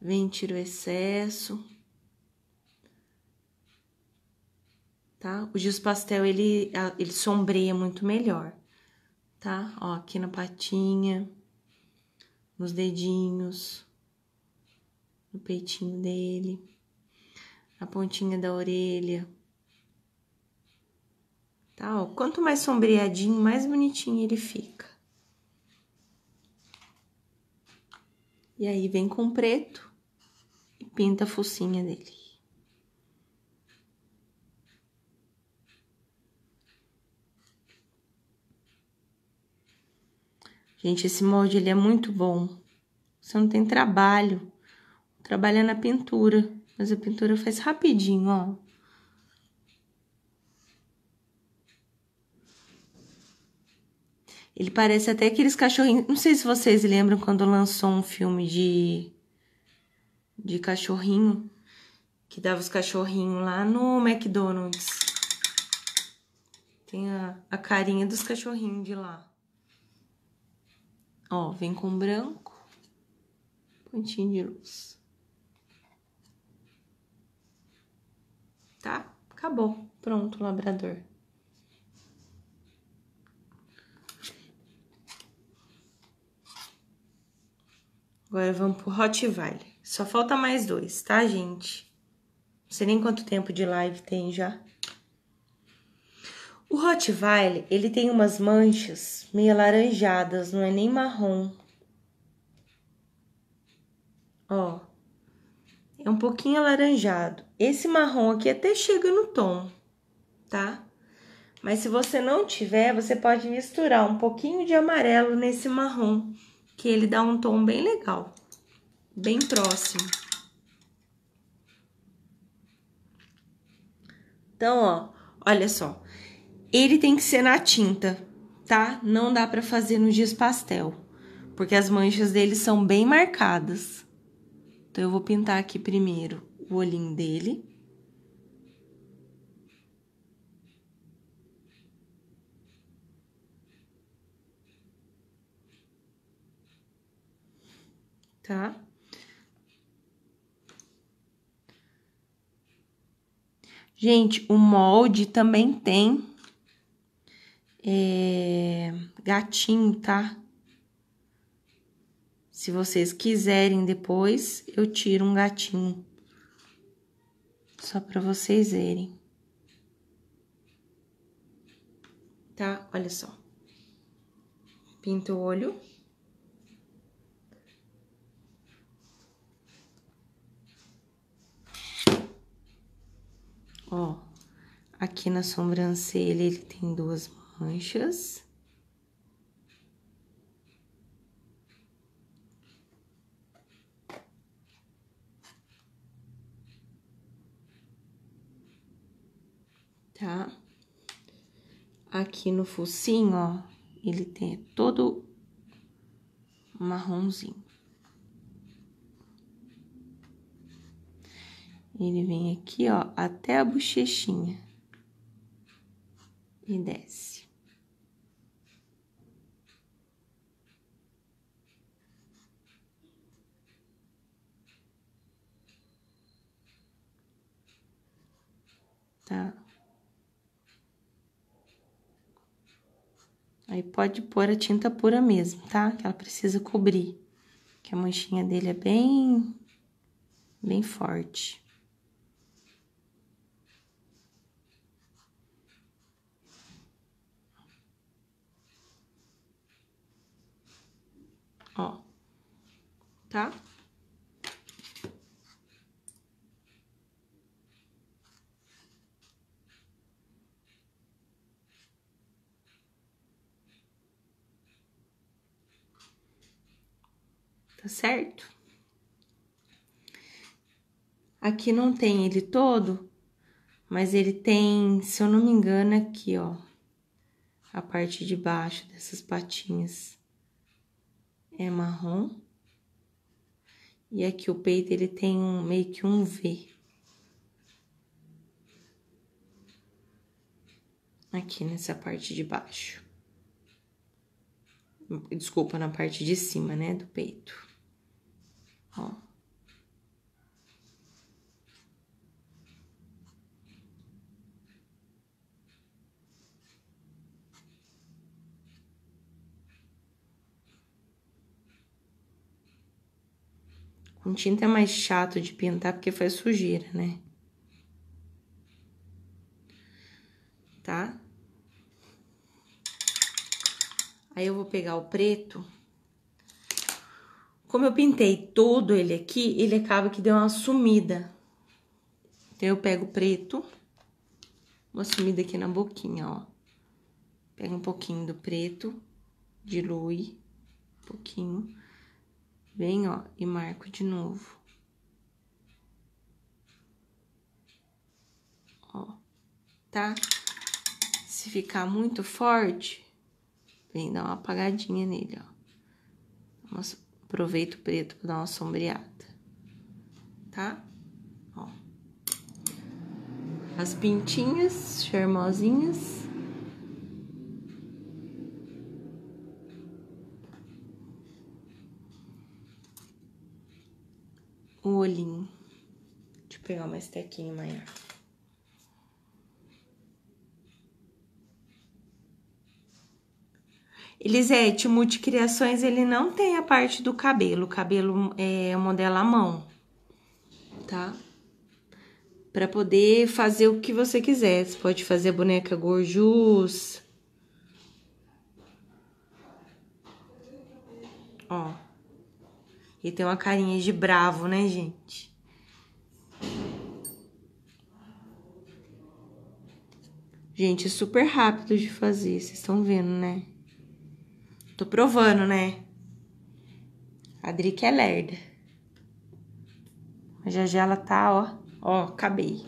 vem tira o excesso. Tá? O giz pastel ele ele sombreia muito melhor, tá? Ó, aqui na patinha, nos dedinhos, no peitinho dele, a pontinha da orelha. Tá, ó, quanto mais sombreadinho, mais bonitinho ele fica. E aí vem com preto e pinta a focinha dele. Gente, esse molde ele é muito bom. Você não tem trabalho. Trabalha na pintura, mas a pintura faz rapidinho, ó. Ele parece até aqueles cachorrinhos. Não sei se vocês lembram quando lançou um filme de. de cachorrinho. Que dava os cachorrinhos lá no McDonald's. Tem a, a carinha dos cachorrinhos de lá. Ó, vem com branco. Pontinho de luz. Tá? Acabou. Pronto, labrador. Agora vamos pro Hot Valley Só falta mais dois, tá, gente? Não sei nem quanto tempo de live tem já. O Rottweiler, ele tem umas manchas meio alaranjadas, não é nem marrom. Ó, é um pouquinho alaranjado. Esse marrom aqui até chega no tom, tá? Mas se você não tiver, você pode misturar um pouquinho de amarelo nesse marrom que ele dá um tom bem legal, bem próximo. Então, ó, olha só. Ele tem que ser na tinta, tá? Não dá para fazer no giz pastel, porque as manchas dele são bem marcadas. Então eu vou pintar aqui primeiro o olhinho dele. tá? Gente, o molde também tem é, gatinho, tá? Se vocês quiserem depois, eu tiro um gatinho. Só pra vocês verem. Tá? Olha só. Pinto o olho. Ó, aqui na sobrancelha ele tem duas manchas. Tá? Aqui no focinho, ó, ele tem todo marronzinho. Ele vem aqui, ó, até a bochechinha. E desce. Tá. Aí pode pôr a tinta pura mesmo, tá? Que ela precisa cobrir. Que a manchinha dele é bem bem forte. ó, tá? Tá certo? Aqui não tem ele todo, mas ele tem, se eu não me engano, aqui, ó, a parte de baixo dessas patinhas é marrom. E aqui o peito ele tem um, meio que um V. Aqui nessa parte de baixo. Desculpa, na parte de cima, né, do peito. Ó. Com tinta é mais chato de pintar porque faz sujeira, né? Tá? Aí eu vou pegar o preto. Como eu pintei todo ele aqui, ele acaba que deu uma sumida. Então, eu pego o preto. Uma sumida aqui na boquinha, ó. Pega um pouquinho do preto. Dilui. Um pouquinho. Vem, ó, e marco de novo. Ó, tá? Se ficar muito forte, vem dar uma apagadinha nele, ó. Nossa, aproveita o preto para dar uma sombreada, tá? Ó. As pintinhas charmosinhas. um olhinho. Deixa eu pegar mais estequinha maior. Elisete, o Multicriações, ele não tem a parte do cabelo. O cabelo é modelo à mão, tá? Pra poder fazer o que você quiser. Você pode fazer a boneca gorjus. Ó. E tem uma carinha de bravo, né, gente? Gente, é super rápido de fazer, vocês estão vendo, né? Tô provando, né? A Drica é lerda. Mas já já ela tá, ó. Ó, acabei.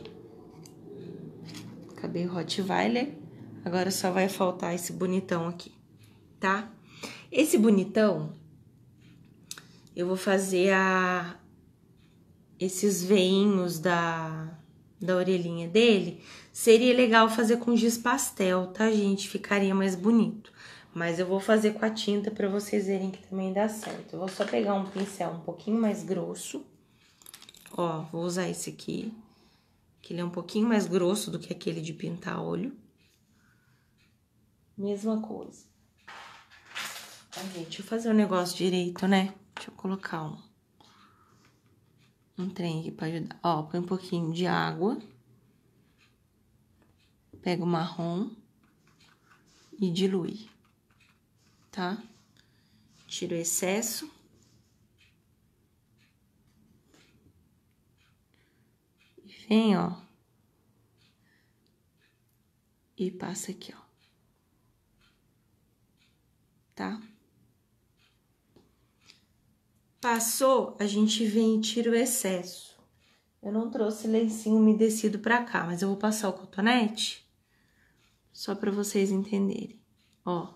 Acabei o Rottweiler. Agora só vai faltar esse bonitão aqui, tá? Esse bonitão eu vou fazer a esses veinhos da, da orelhinha dele. Seria legal fazer com giz pastel, tá, gente? Ficaria mais bonito. Mas eu vou fazer com a tinta para vocês verem que também dá certo. Eu vou só pegar um pincel um pouquinho mais grosso. Ó, vou usar esse aqui, que ele é um pouquinho mais grosso do que aquele de pintar olho. Mesma coisa. Ai, tá, gente, deixa eu fazer o um negócio direito, né? Deixa eu colocar um, um trem aqui pra ajudar. Ó, põe um pouquinho de água. Pega o marrom e dilui, tá? Tira o excesso. E vem, ó. E passa aqui, ó. Tá? Passou, a gente vem e tira o excesso. Eu não trouxe lencinho umedecido pra cá, mas eu vou passar o cotonete só pra vocês entenderem. Ó,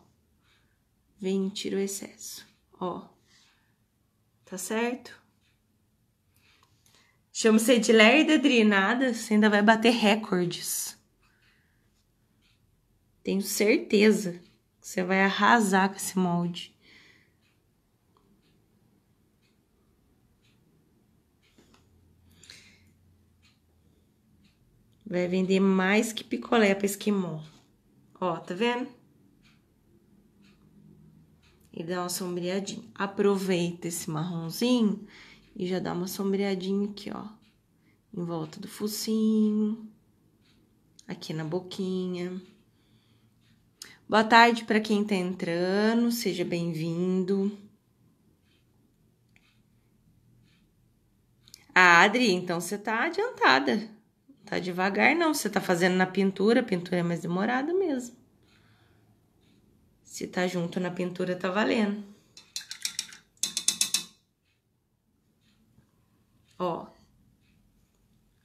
vem e tira o excesso. Ó, tá certo? Chamo você de lerda, Dri, nada, você ainda vai bater recordes. Tenho certeza que você vai arrasar com esse molde. Vai vender mais que picolé para esquimó. Ó, tá vendo? E dá uma sombreadinha. Aproveita esse marronzinho e já dá uma sombreadinha aqui, ó. Em volta do focinho. Aqui na boquinha. Boa tarde para quem tá entrando, seja bem-vindo. Ah, Adri, então você tá adiantada. Tá devagar, não. Você tá fazendo na pintura, a pintura é mais demorada mesmo. Se tá junto na pintura, tá valendo. Ó.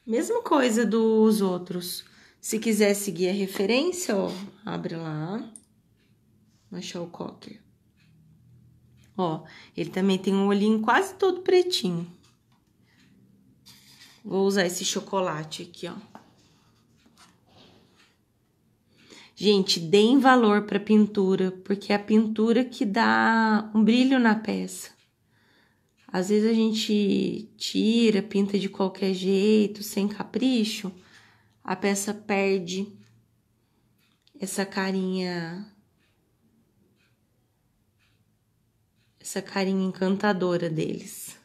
Mesma coisa dos outros. Se quiser seguir a referência, ó, abre lá. Achar o cocker. Ó, ele também tem um olhinho quase todo pretinho. Vou usar esse chocolate aqui, ó. Gente, deem valor para pintura, porque é a pintura que dá um brilho na peça. Às vezes a gente tira, pinta de qualquer jeito, sem capricho, a peça perde essa carinha essa carinha encantadora deles.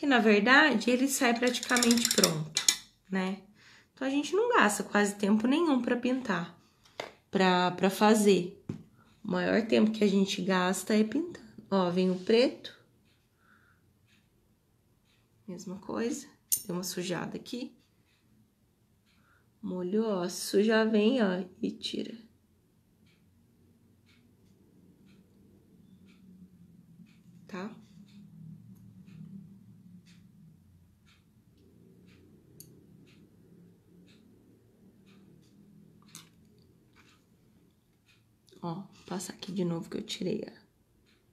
que na verdade ele sai praticamente pronto, né? Então a gente não gasta quase tempo nenhum para pintar, para fazer. O maior tempo que a gente gasta é pintando. Ó, vem o preto. Mesma coisa. Deu uma sujada aqui. Molhou, ó, suja vem, ó, e tira. Tá? Ó, passar aqui de novo que eu tirei a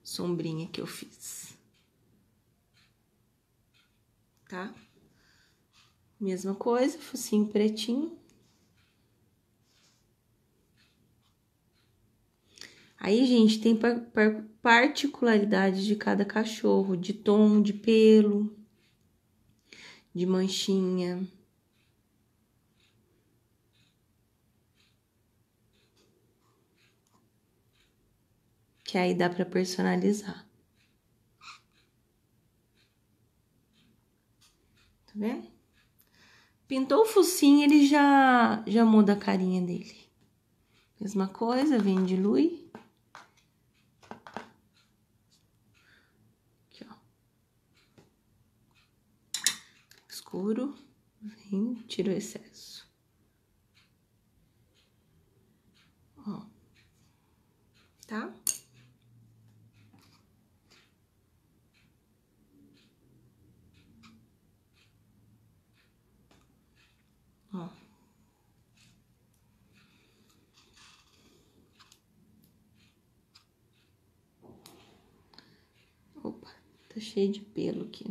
sombrinha que eu fiz. Tá? Mesma coisa, focinho pretinho. Aí, gente, tem particularidades de cada cachorro, de tom, de pelo, de manchinha. que aí dá para personalizar. Tá vendo? Pintou o focinho, ele já, já muda a carinha dele. Mesma coisa, vem dilui. Aqui, ó. Escuro, vem, tira o excesso. cheio de pelo aqui.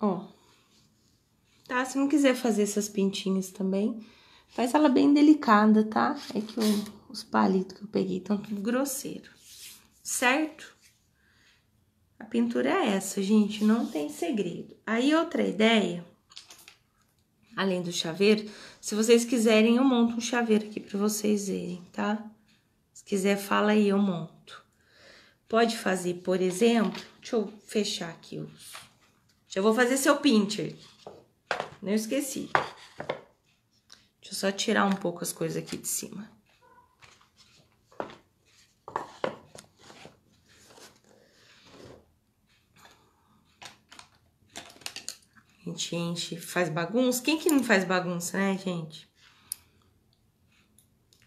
Ó. Tá? Se não quiser fazer essas pintinhas também, faz ela bem delicada, tá? É que os palitos que eu peguei estão tudo grosseiro. Certo? A pintura é essa, gente, não tem segredo. Aí outra ideia além do chaveiro. Se vocês quiserem, eu monto um chaveiro aqui para vocês verem, tá? Se quiser, fala aí, eu monto. Pode fazer, por exemplo, deixa eu fechar aqui Já vou fazer seu pincher. Não esqueci. Deixa eu só tirar um pouco as coisas aqui de cima. gente enche, faz bagunça. Quem que não faz bagunça, né, gente?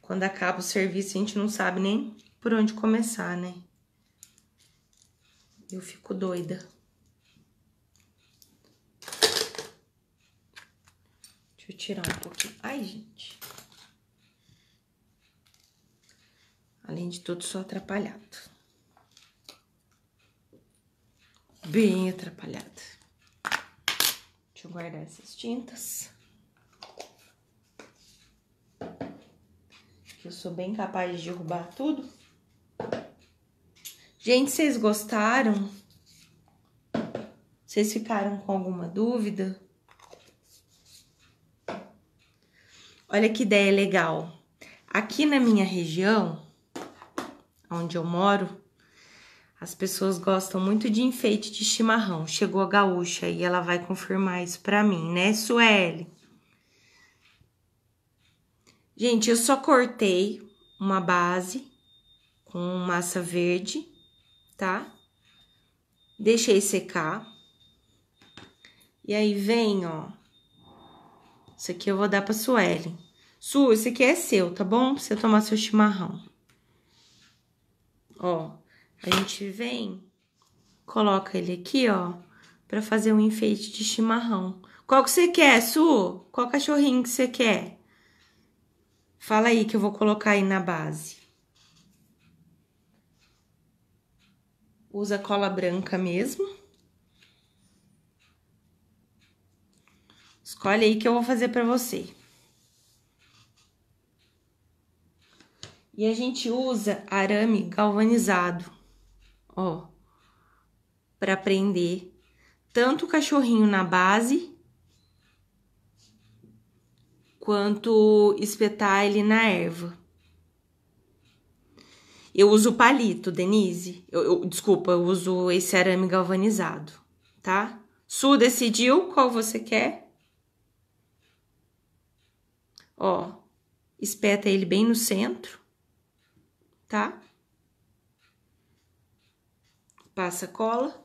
Quando acaba o serviço, a gente não sabe nem por onde começar, né? Eu fico doida. Deixa eu tirar um pouquinho. Ai, gente. Além de tudo, sou atrapalhada. Bem atrapalhada. Deixa eu guardar essas tintas. Que eu sou bem capaz de derrubar tudo. Gente, vocês gostaram? Vocês ficaram com alguma dúvida? Olha que ideia legal. Aqui na minha região, onde eu moro, as pessoas gostam muito de enfeite de chimarrão. Chegou a gaúcha e ela vai confirmar isso para mim, né, Sueli? Gente, eu só cortei uma base com massa verde, tá? Deixei secar. E aí vem, ó. Isso aqui eu vou dar pra Sueli. Su, esse aqui é seu, tá bom? Pra você tomar seu chimarrão. Ó, a gente vem, coloca ele aqui, ó, para fazer um enfeite de chimarrão. Qual que você quer, Su? Qual cachorrinho que você quer? Fala aí que eu vou colocar aí na base. Usa cola branca mesmo. Escolhe aí que eu vou fazer para você. E a gente usa arame galvanizado ó, para prender tanto o cachorrinho na base quanto espetar ele na erva. Eu uso palito, Denise. Eu, eu, desculpa, eu uso esse arame galvanizado, tá? Su decidiu qual você quer? Ó, espeta ele bem no centro, tá? passa cola.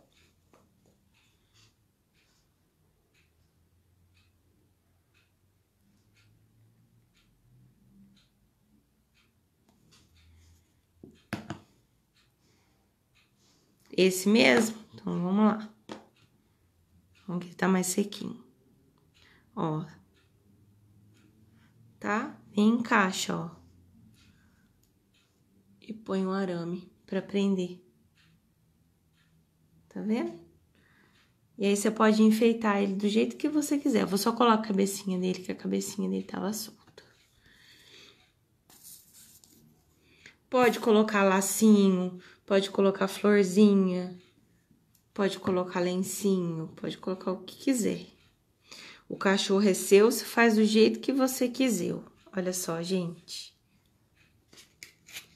Esse mesmo? Então, vamos lá. Vamos que ele tá mais sequinho. Ó. Tá? Vem encaixa, ó. E põe um arame pra prender tá vendo? E aí você pode enfeitar ele do jeito que você quiser. Eu vou só colocar a cabecinha dele, que a cabecinha dele tava solta. Pode colocar lacinho, pode colocar florzinha, pode colocar lencinho, pode colocar o que quiser. O cachorro é seu, você faz do jeito que você quiser. Olha só, gente.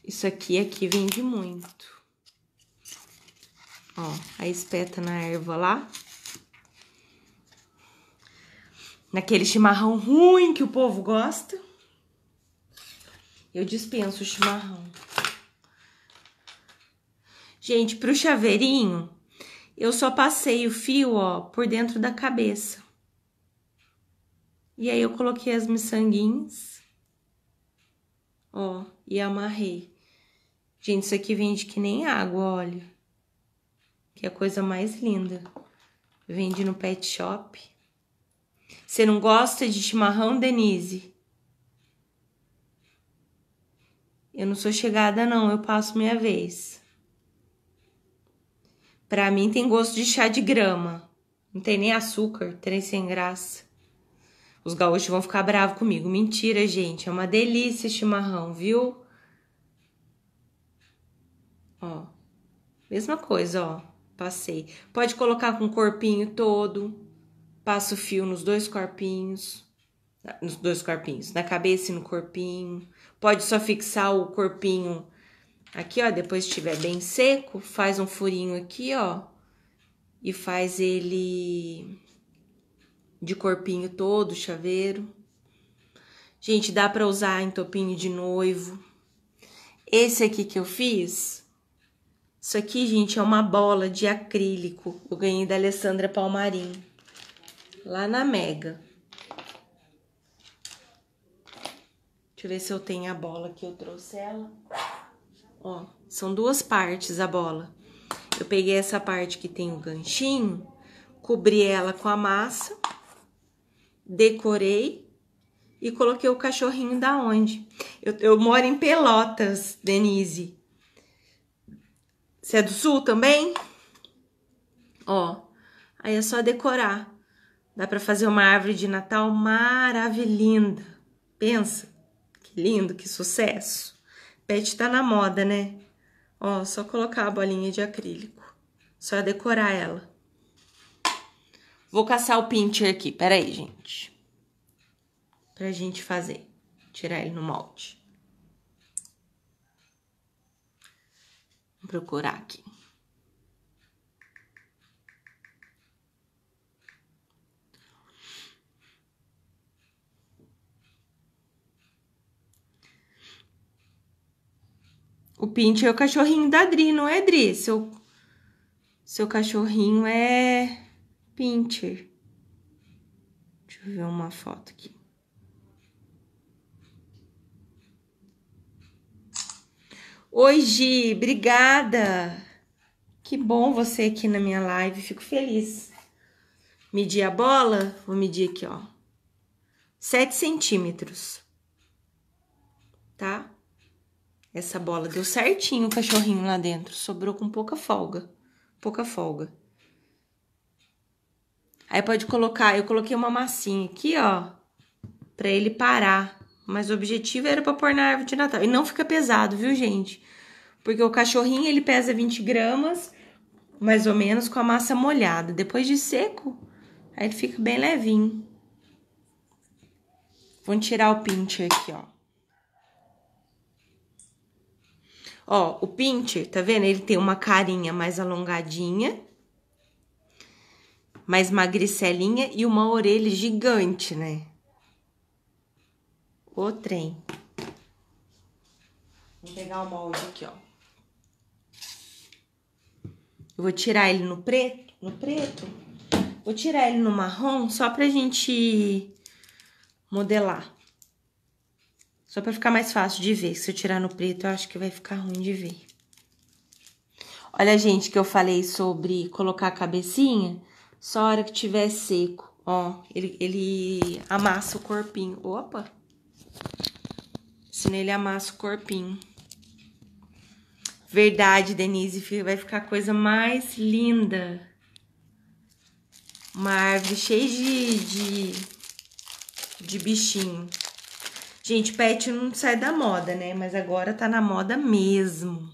Isso aqui aqui vende muito. Ó, a espeta na erva lá. Naquele chimarrão ruim que o povo gosta. Eu dispenso o chimarrão. Gente, pro chaveirinho, eu só passei o fio, ó, por dentro da cabeça. E aí eu coloquei as miçanguinhas, ó, e amarrei. Gente, isso aqui vende que nem água, olha que é a coisa mais linda. Vende no pet shop. Você não gosta de chimarrão, Denise? Eu não sou chegada, não, eu passo minha vez. Pra mim tem gosto de chá de grama. Não tem nem açúcar, trem sem graça. Os gaúchos vão ficar bravos comigo. Mentira, gente. É uma delícia chimarrão, viu? Ó. Mesma coisa, ó. Passei. Pode colocar com o corpinho todo. Passa o fio nos dois corpinhos. Nos dois corpinhos. Na cabeça e no corpinho. Pode só fixar o corpinho aqui, ó. Depois estiver bem seco, faz um furinho aqui, ó. E faz ele de corpinho todo, chaveiro. Gente, dá para usar em topinho de noivo. Esse aqui que eu fiz isso aqui, gente, é uma bola de acrílico. Eu ganhei da Alessandra Palmarim. Lá na Mega. Deixa eu ver se eu tenho a bola que eu trouxe ela. Ó, são duas partes a bola. Eu peguei essa parte que tem o ganchinho, cobri ela com a massa, decorei e coloquei o cachorrinho da onde? Eu, eu moro em Pelotas, Denise. Você é do sul também? Ó, aí é só decorar. Dá para fazer uma árvore de Natal maravilhosa. Pensa, que lindo, que sucesso. Pet tá na moda, né? Ó, só colocar a bolinha de acrílico. Só decorar ela. Vou caçar o pincher aqui, peraí, gente. Pra gente fazer. Tirar ele no molde. procurar aqui. O Pinch é o cachorrinho da Dri, não é, Dri? Seu, seu cachorrinho é Pint. Deixa eu ver uma foto aqui. Oi, Gi, obrigada. Que bom você aqui na minha live, fico feliz. Medir a bola, vou medir aqui, ó. Sete centímetros. Tá? Essa bola deu certinho o cachorrinho lá dentro. Sobrou com pouca folga. Pouca folga. Aí pode colocar, eu coloquei uma massinha aqui, ó, pra ele parar. Mas o objetivo era para pôr na árvore de Natal. E não fica pesado, viu, gente? Porque o cachorrinho ele pesa 20 gramas, mais ou menos, com a massa molhada. Depois de seco, aí ele fica bem levinho. Vamos tirar o pincher aqui, ó. Ó, o pincher, tá vendo? Ele tem uma carinha mais alongadinha, mais magricelinha e uma orelha gigante, né? o trem. Vou pegar o molde aqui, ó. Eu vou tirar ele no preto, no preto. Vou tirar ele no marrom só pra gente modelar. Só pra ficar mais fácil de ver. Se eu tirar no preto, eu acho que vai ficar ruim de ver. Olha, gente, que eu falei sobre colocar a cabecinha só a hora que tiver seco. Ó, ele, ele amassa o corpinho. Opa! Senão ele amassa o corpinho. Verdade, Denise, vai ficar a coisa mais linda. Uma árvore cheia de, de, de bichinho. Gente, pet não sai da moda, né? Mas agora tá na moda mesmo.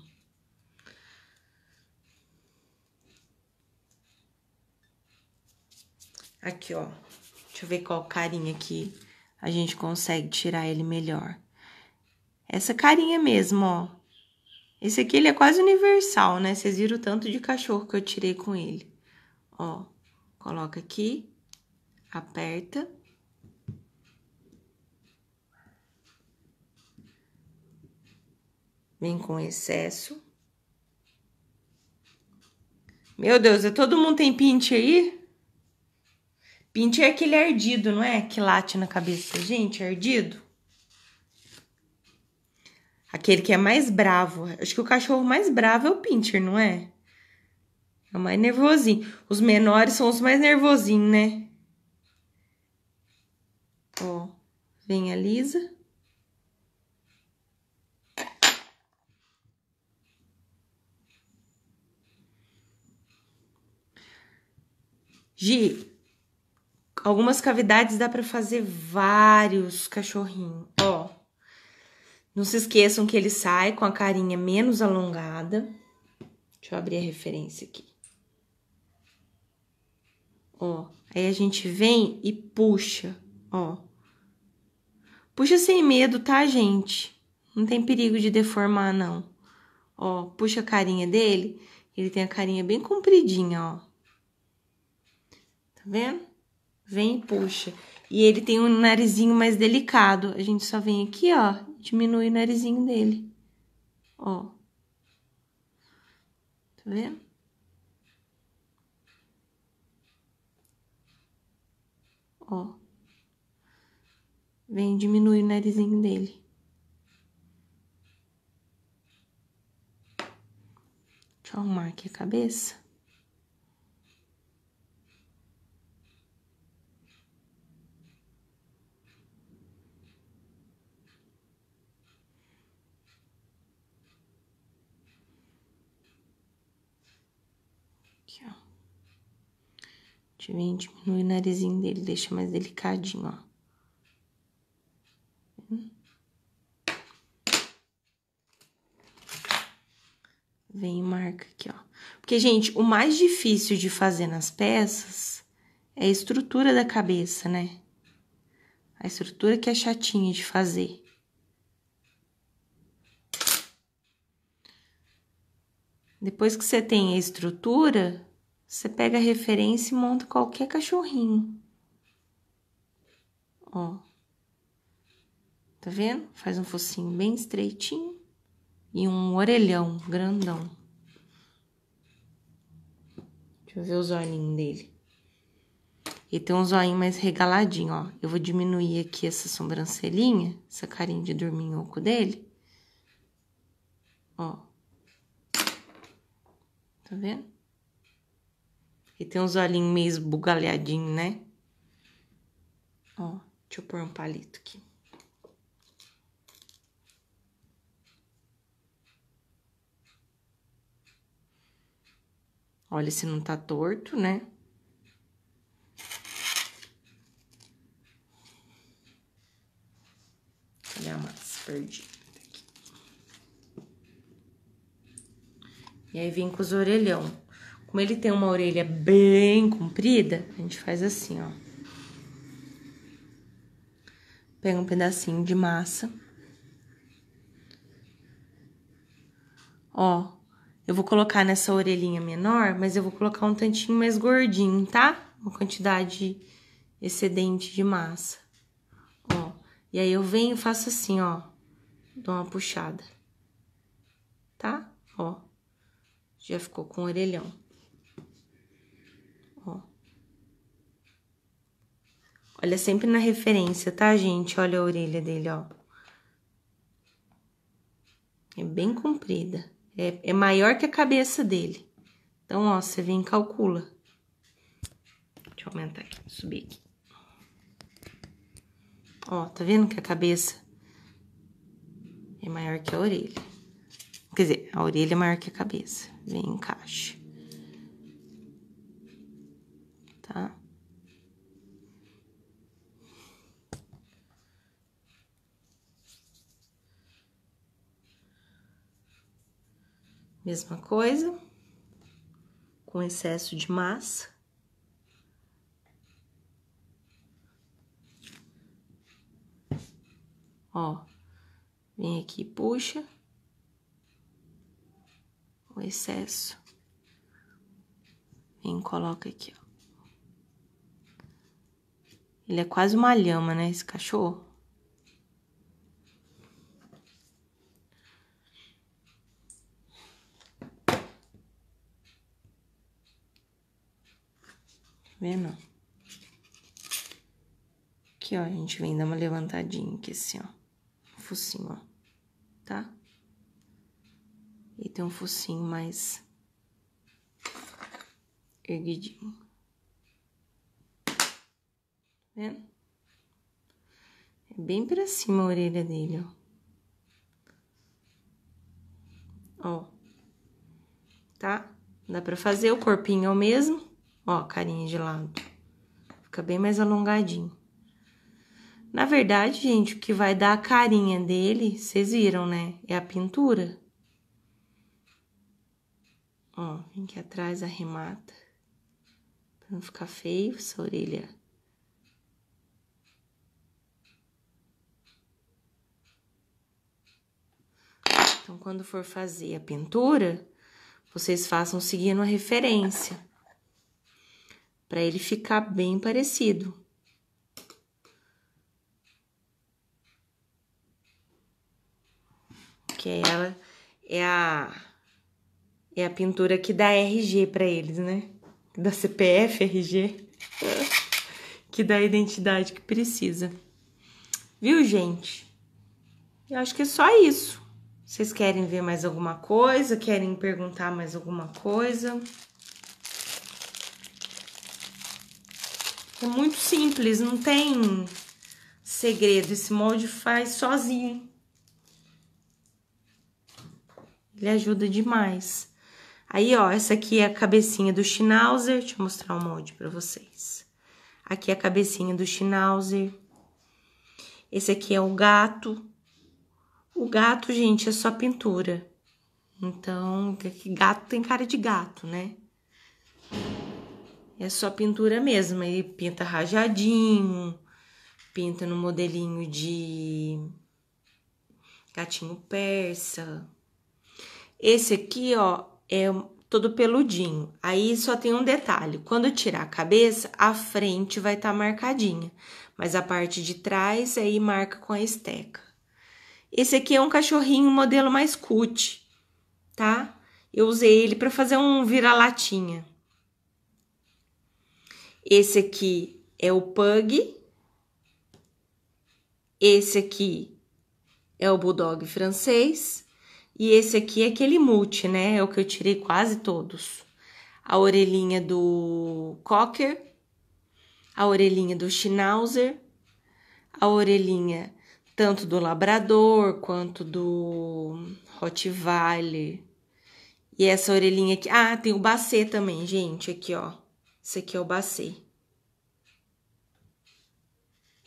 Aqui, ó. Deixa eu ver qual carinha aqui a gente consegue tirar ele melhor. Essa carinha mesmo, ó. Esse aqui ele é quase universal, né? Vocês viram o tanto de cachorro que eu tirei com ele. Ó, coloca aqui, aperta. Vem com excesso. Meu Deus, é todo mundo tem pinte aí? Pinte é aquele ardido, não é? Que late na cabeça. Gente, ardido. Aquele que é mais bravo. Acho que o cachorro mais bravo é o Pinter, não é? É o mais nervosinho. Os menores são os mais nervosinhos, né? Ó, vem a Lisa. Gi, algumas cavidades dá para fazer vários cachorrinhos. Ó, não se esqueçam que ele sai com a carinha menos alongada. Deixa eu abrir a referência aqui. Ó, aí a gente vem e puxa, ó. Puxa sem medo, tá, gente? Não tem perigo de deformar, não. Ó, puxa a carinha dele, ele tem a carinha bem compridinha, ó. Tá vendo? Vem e puxa. E ele tem um narizinho mais delicado. A gente só vem aqui, ó, diminui o narizinho dele. Ó. Tá vendo? Ó. Vem diminuir o narizinho dele. Deixa eu arrumar aqui a cabeça. vem diminui o narizinho dele, deixa mais delicadinho, ó. Vem e marca aqui, ó. Porque, gente, o mais difícil de fazer nas peças é a estrutura da cabeça, né? A estrutura que é chatinha de fazer. Depois que você tem a estrutura, você pega a referência e monta qualquer cachorrinho. Ó. Tá vendo? Faz um focinho bem estreitinho e um orelhão grandão. Deixa eu ver os olhinhos dele. Ele tem um zoinho mais regaladinho, ó. Eu vou diminuir aqui essa sobrancelhinha, essa carinha de dorminhoco dele. Ó. Tá vendo? E tem uns olhinhos meio esbugalhadinhos, né? Ó, deixa eu pôr um palito aqui. Olha se não tá torto, né? Cadê a massa? Perdi. E aí vim com os orelhão. Como ele tem uma orelha bem comprida, a gente faz assim, ó. Pega um pedacinho de massa. Ó, eu vou colocar nessa orelhinha menor, mas eu vou colocar um tantinho mais gordinho, tá? Uma quantidade excedente de massa. Ó, e aí eu venho e faço assim, ó. Dou uma puxada. Tá? Ó. Já ficou com o orelhão. Olha sempre na referência, tá, gente? Olha a orelha dele, ó. É bem comprida. É, é maior que a cabeça dele. Então, ó, você vem e calcula. Deixa eu aumentar aqui, subir aqui. Ó, tá vendo que a cabeça é maior que a orelha. Quer dizer, a orelha é maior que a cabeça. Vem, encaixa. Mesma coisa, com excesso de massa. Ó, vem aqui, puxa. O excesso. Vem, coloca aqui, ó. Ele é quase uma lhama, né, esse cachorro? vendo? Aqui, ó, a gente vem dar uma levantadinha aqui assim, ó. focinho, ó, tá? E tem um focinho mais erguidinho. Tá vendo? É bem pra cima a orelha dele, ó. Ó, tá? Dá pra fazer, o corpinho ao mesmo. Ó, carinha de lado. Fica bem mais alongadinho. Na verdade, gente, o que vai dar a carinha dele, vocês viram, né? É a pintura. Ó, vem aqui atrás, arremata. Pra não ficar feio essa orelha. Então, quando for fazer a pintura, vocês façam seguindo a referência para ele ficar bem parecido. Que é ela é a é a pintura que dá RG para eles, né? Da CPF, RG, que dá a identidade que precisa. Viu, gente? Eu acho que é só isso. Vocês querem ver mais alguma coisa? Querem perguntar mais alguma coisa? É muito simples, não tem segredo. Esse molde faz sozinho. Ele ajuda demais. Aí, ó, essa aqui é a cabecinha do Schnauzer. Deixa eu mostrar o molde pra vocês. Aqui é a cabecinha do Schnauzer. Esse aqui é o gato. O gato, gente, é só pintura. Então, gato tem cara de gato, né? é só pintura mesmo. Ele pinta rajadinho, pinta no modelinho de gatinho persa. Esse aqui, ó, é todo peludinho. Aí só tem um detalhe: quando tirar a cabeça, a frente vai estar tá marcadinha, mas a parte de trás aí marca com a esteca. Esse aqui é um cachorrinho modelo mais cut, tá? Eu usei ele para fazer um vira-latinha. Esse aqui é o pug. Esse aqui é o bulldog francês. E esse aqui é aquele multi, né? É o que eu tirei quase todos. A orelhinha do cocker, a orelhinha do schnauzer, a orelhinha tanto do labrador quanto do rottweiler. E essa orelhinha aqui, ah, tem o bacê também, gente, aqui, ó. Esse aqui é o bacê.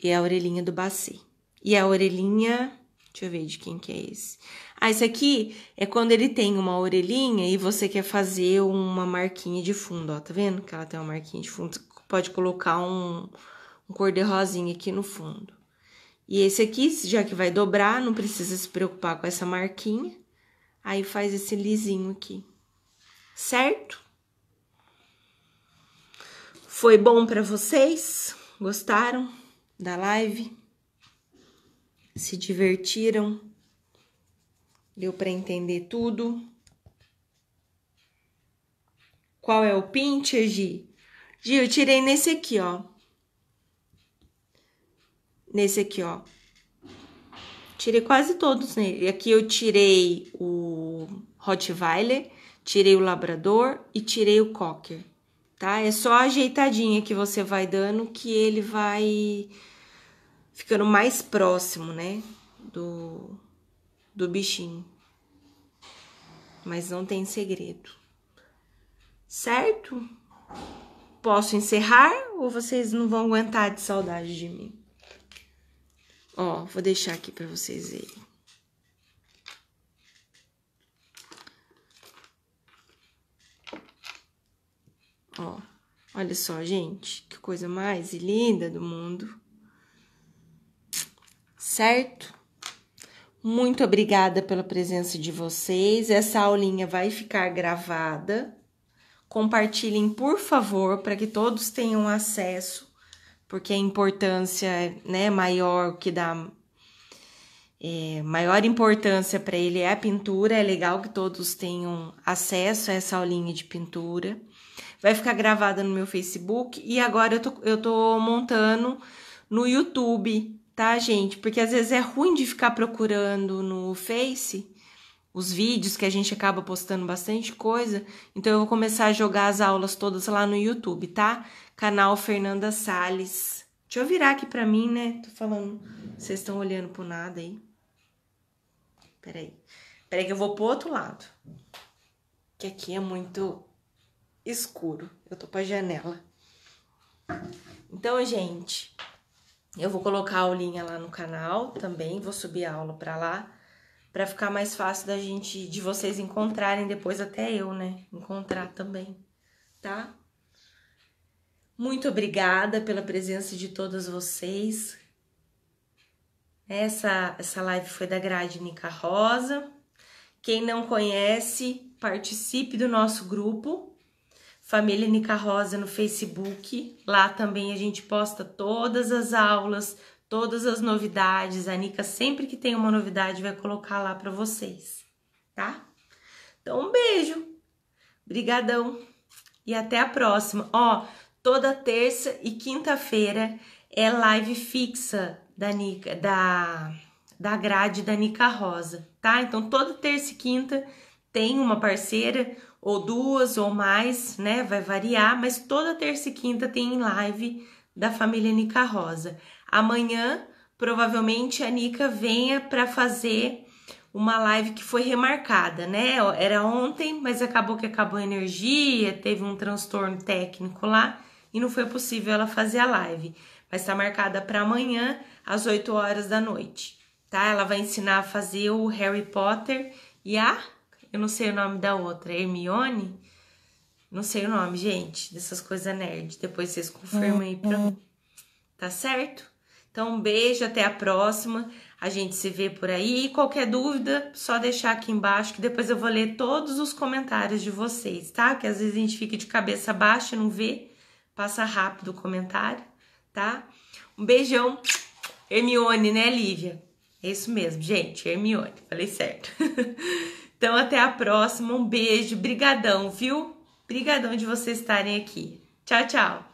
E a orelhinha do bacê. E a orelhinha. Deixa eu ver de quem que é esse. Ah, esse aqui é quando ele tem uma orelhinha e você quer fazer uma marquinha de fundo, ó. Tá vendo que ela tem uma marquinha de fundo? Você pode colocar um, um cor de rosinha aqui no fundo. E esse aqui, já que vai dobrar, não precisa se preocupar com essa marquinha. Aí faz esse lisinho aqui, certo? Foi bom para vocês? Gostaram da live? Se divertiram? Deu para entender tudo? Qual é o pinch, Gi? Gi, eu tirei nesse aqui, ó. Nesse aqui, ó. Tirei quase todos nele. Aqui eu tirei o Rottweiler, tirei o Labrador e tirei o Cocker tá? É só a ajeitadinha que você vai dando que ele vai ficando mais próximo, né? Do, do bichinho. Mas não tem segredo. Certo? Posso encerrar ou vocês não vão aguentar de saudade de mim? Ó, vou deixar aqui para vocês verem. Ó, olha só, gente, que coisa mais linda do mundo. Certo? Muito obrigada pela presença de vocês. Essa aulinha vai ficar gravada. Compartilhem, por favor, para que todos tenham acesso, porque a importância é né, maior que dá é, maior importância para ele é a pintura. É legal que todos tenham acesso a essa aulinha de pintura vai ficar gravada no meu Facebook e agora eu tô, eu tô montando no YouTube, tá, gente? Porque às vezes é ruim de ficar procurando no Face os vídeos que a gente acaba postando bastante coisa. Então eu vou começar a jogar as aulas todas lá no YouTube, tá? Canal Fernanda Salles. Deixa eu virar aqui para mim, né? Tô falando, vocês estão olhando pro nada aí. Peraí. Peraí que eu vou pro outro lado. Que aqui é muito escuro. Eu tô pra janela. Então, gente, eu vou colocar a aulinha lá no canal também, vou subir a aula pra lá, pra ficar mais fácil da gente, de vocês encontrarem depois, até eu, né? Encontrar também, tá? Muito obrigada pela presença de todas vocês. Essa, essa live foi da Grade Nica Rosa. Quem não conhece, participe do nosso grupo Família Nica Rosa no Facebook. Lá também a gente posta todas as aulas, todas as novidades. A Nica sempre que tem uma novidade vai colocar lá para vocês, tá? Então um beijo. Brigadão. E até a próxima. Ó, toda terça e quinta-feira é live fixa da Nica, da da grade da Nica Rosa, tá? Então toda terça e quinta tem uma parceira ou duas ou mais, né? Vai variar, mas toda terça e quinta tem live da família Nica Rosa. Amanhã, provavelmente, a Nica venha para fazer uma live que foi remarcada, né? Era ontem, mas acabou que acabou a energia, teve um transtorno técnico lá e não foi possível ela fazer a live. Mas está marcada para amanhã, às 8 horas da noite, tá? Ela vai ensinar a fazer o Harry Potter e a eu não sei o nome da outra, Hermione. Não sei o nome, gente, dessas coisas nerd. Depois vocês confirmam aí pra é, é. mim. Tá certo? Então, um beijo, até a próxima. A gente se vê por aí. E qualquer dúvida, só deixar aqui embaixo, que depois eu vou ler todos os comentários de vocês, tá? Que às vezes a gente fica de cabeça baixa, não vê, passa rápido o comentário, tá? Um beijão. Hermione, né, Lívia? É isso mesmo, gente, Hermione, falei certo. Então até a próxima, um beijo, brigadão, viu? Brigadão de vocês estarem aqui. Tchau, tchau.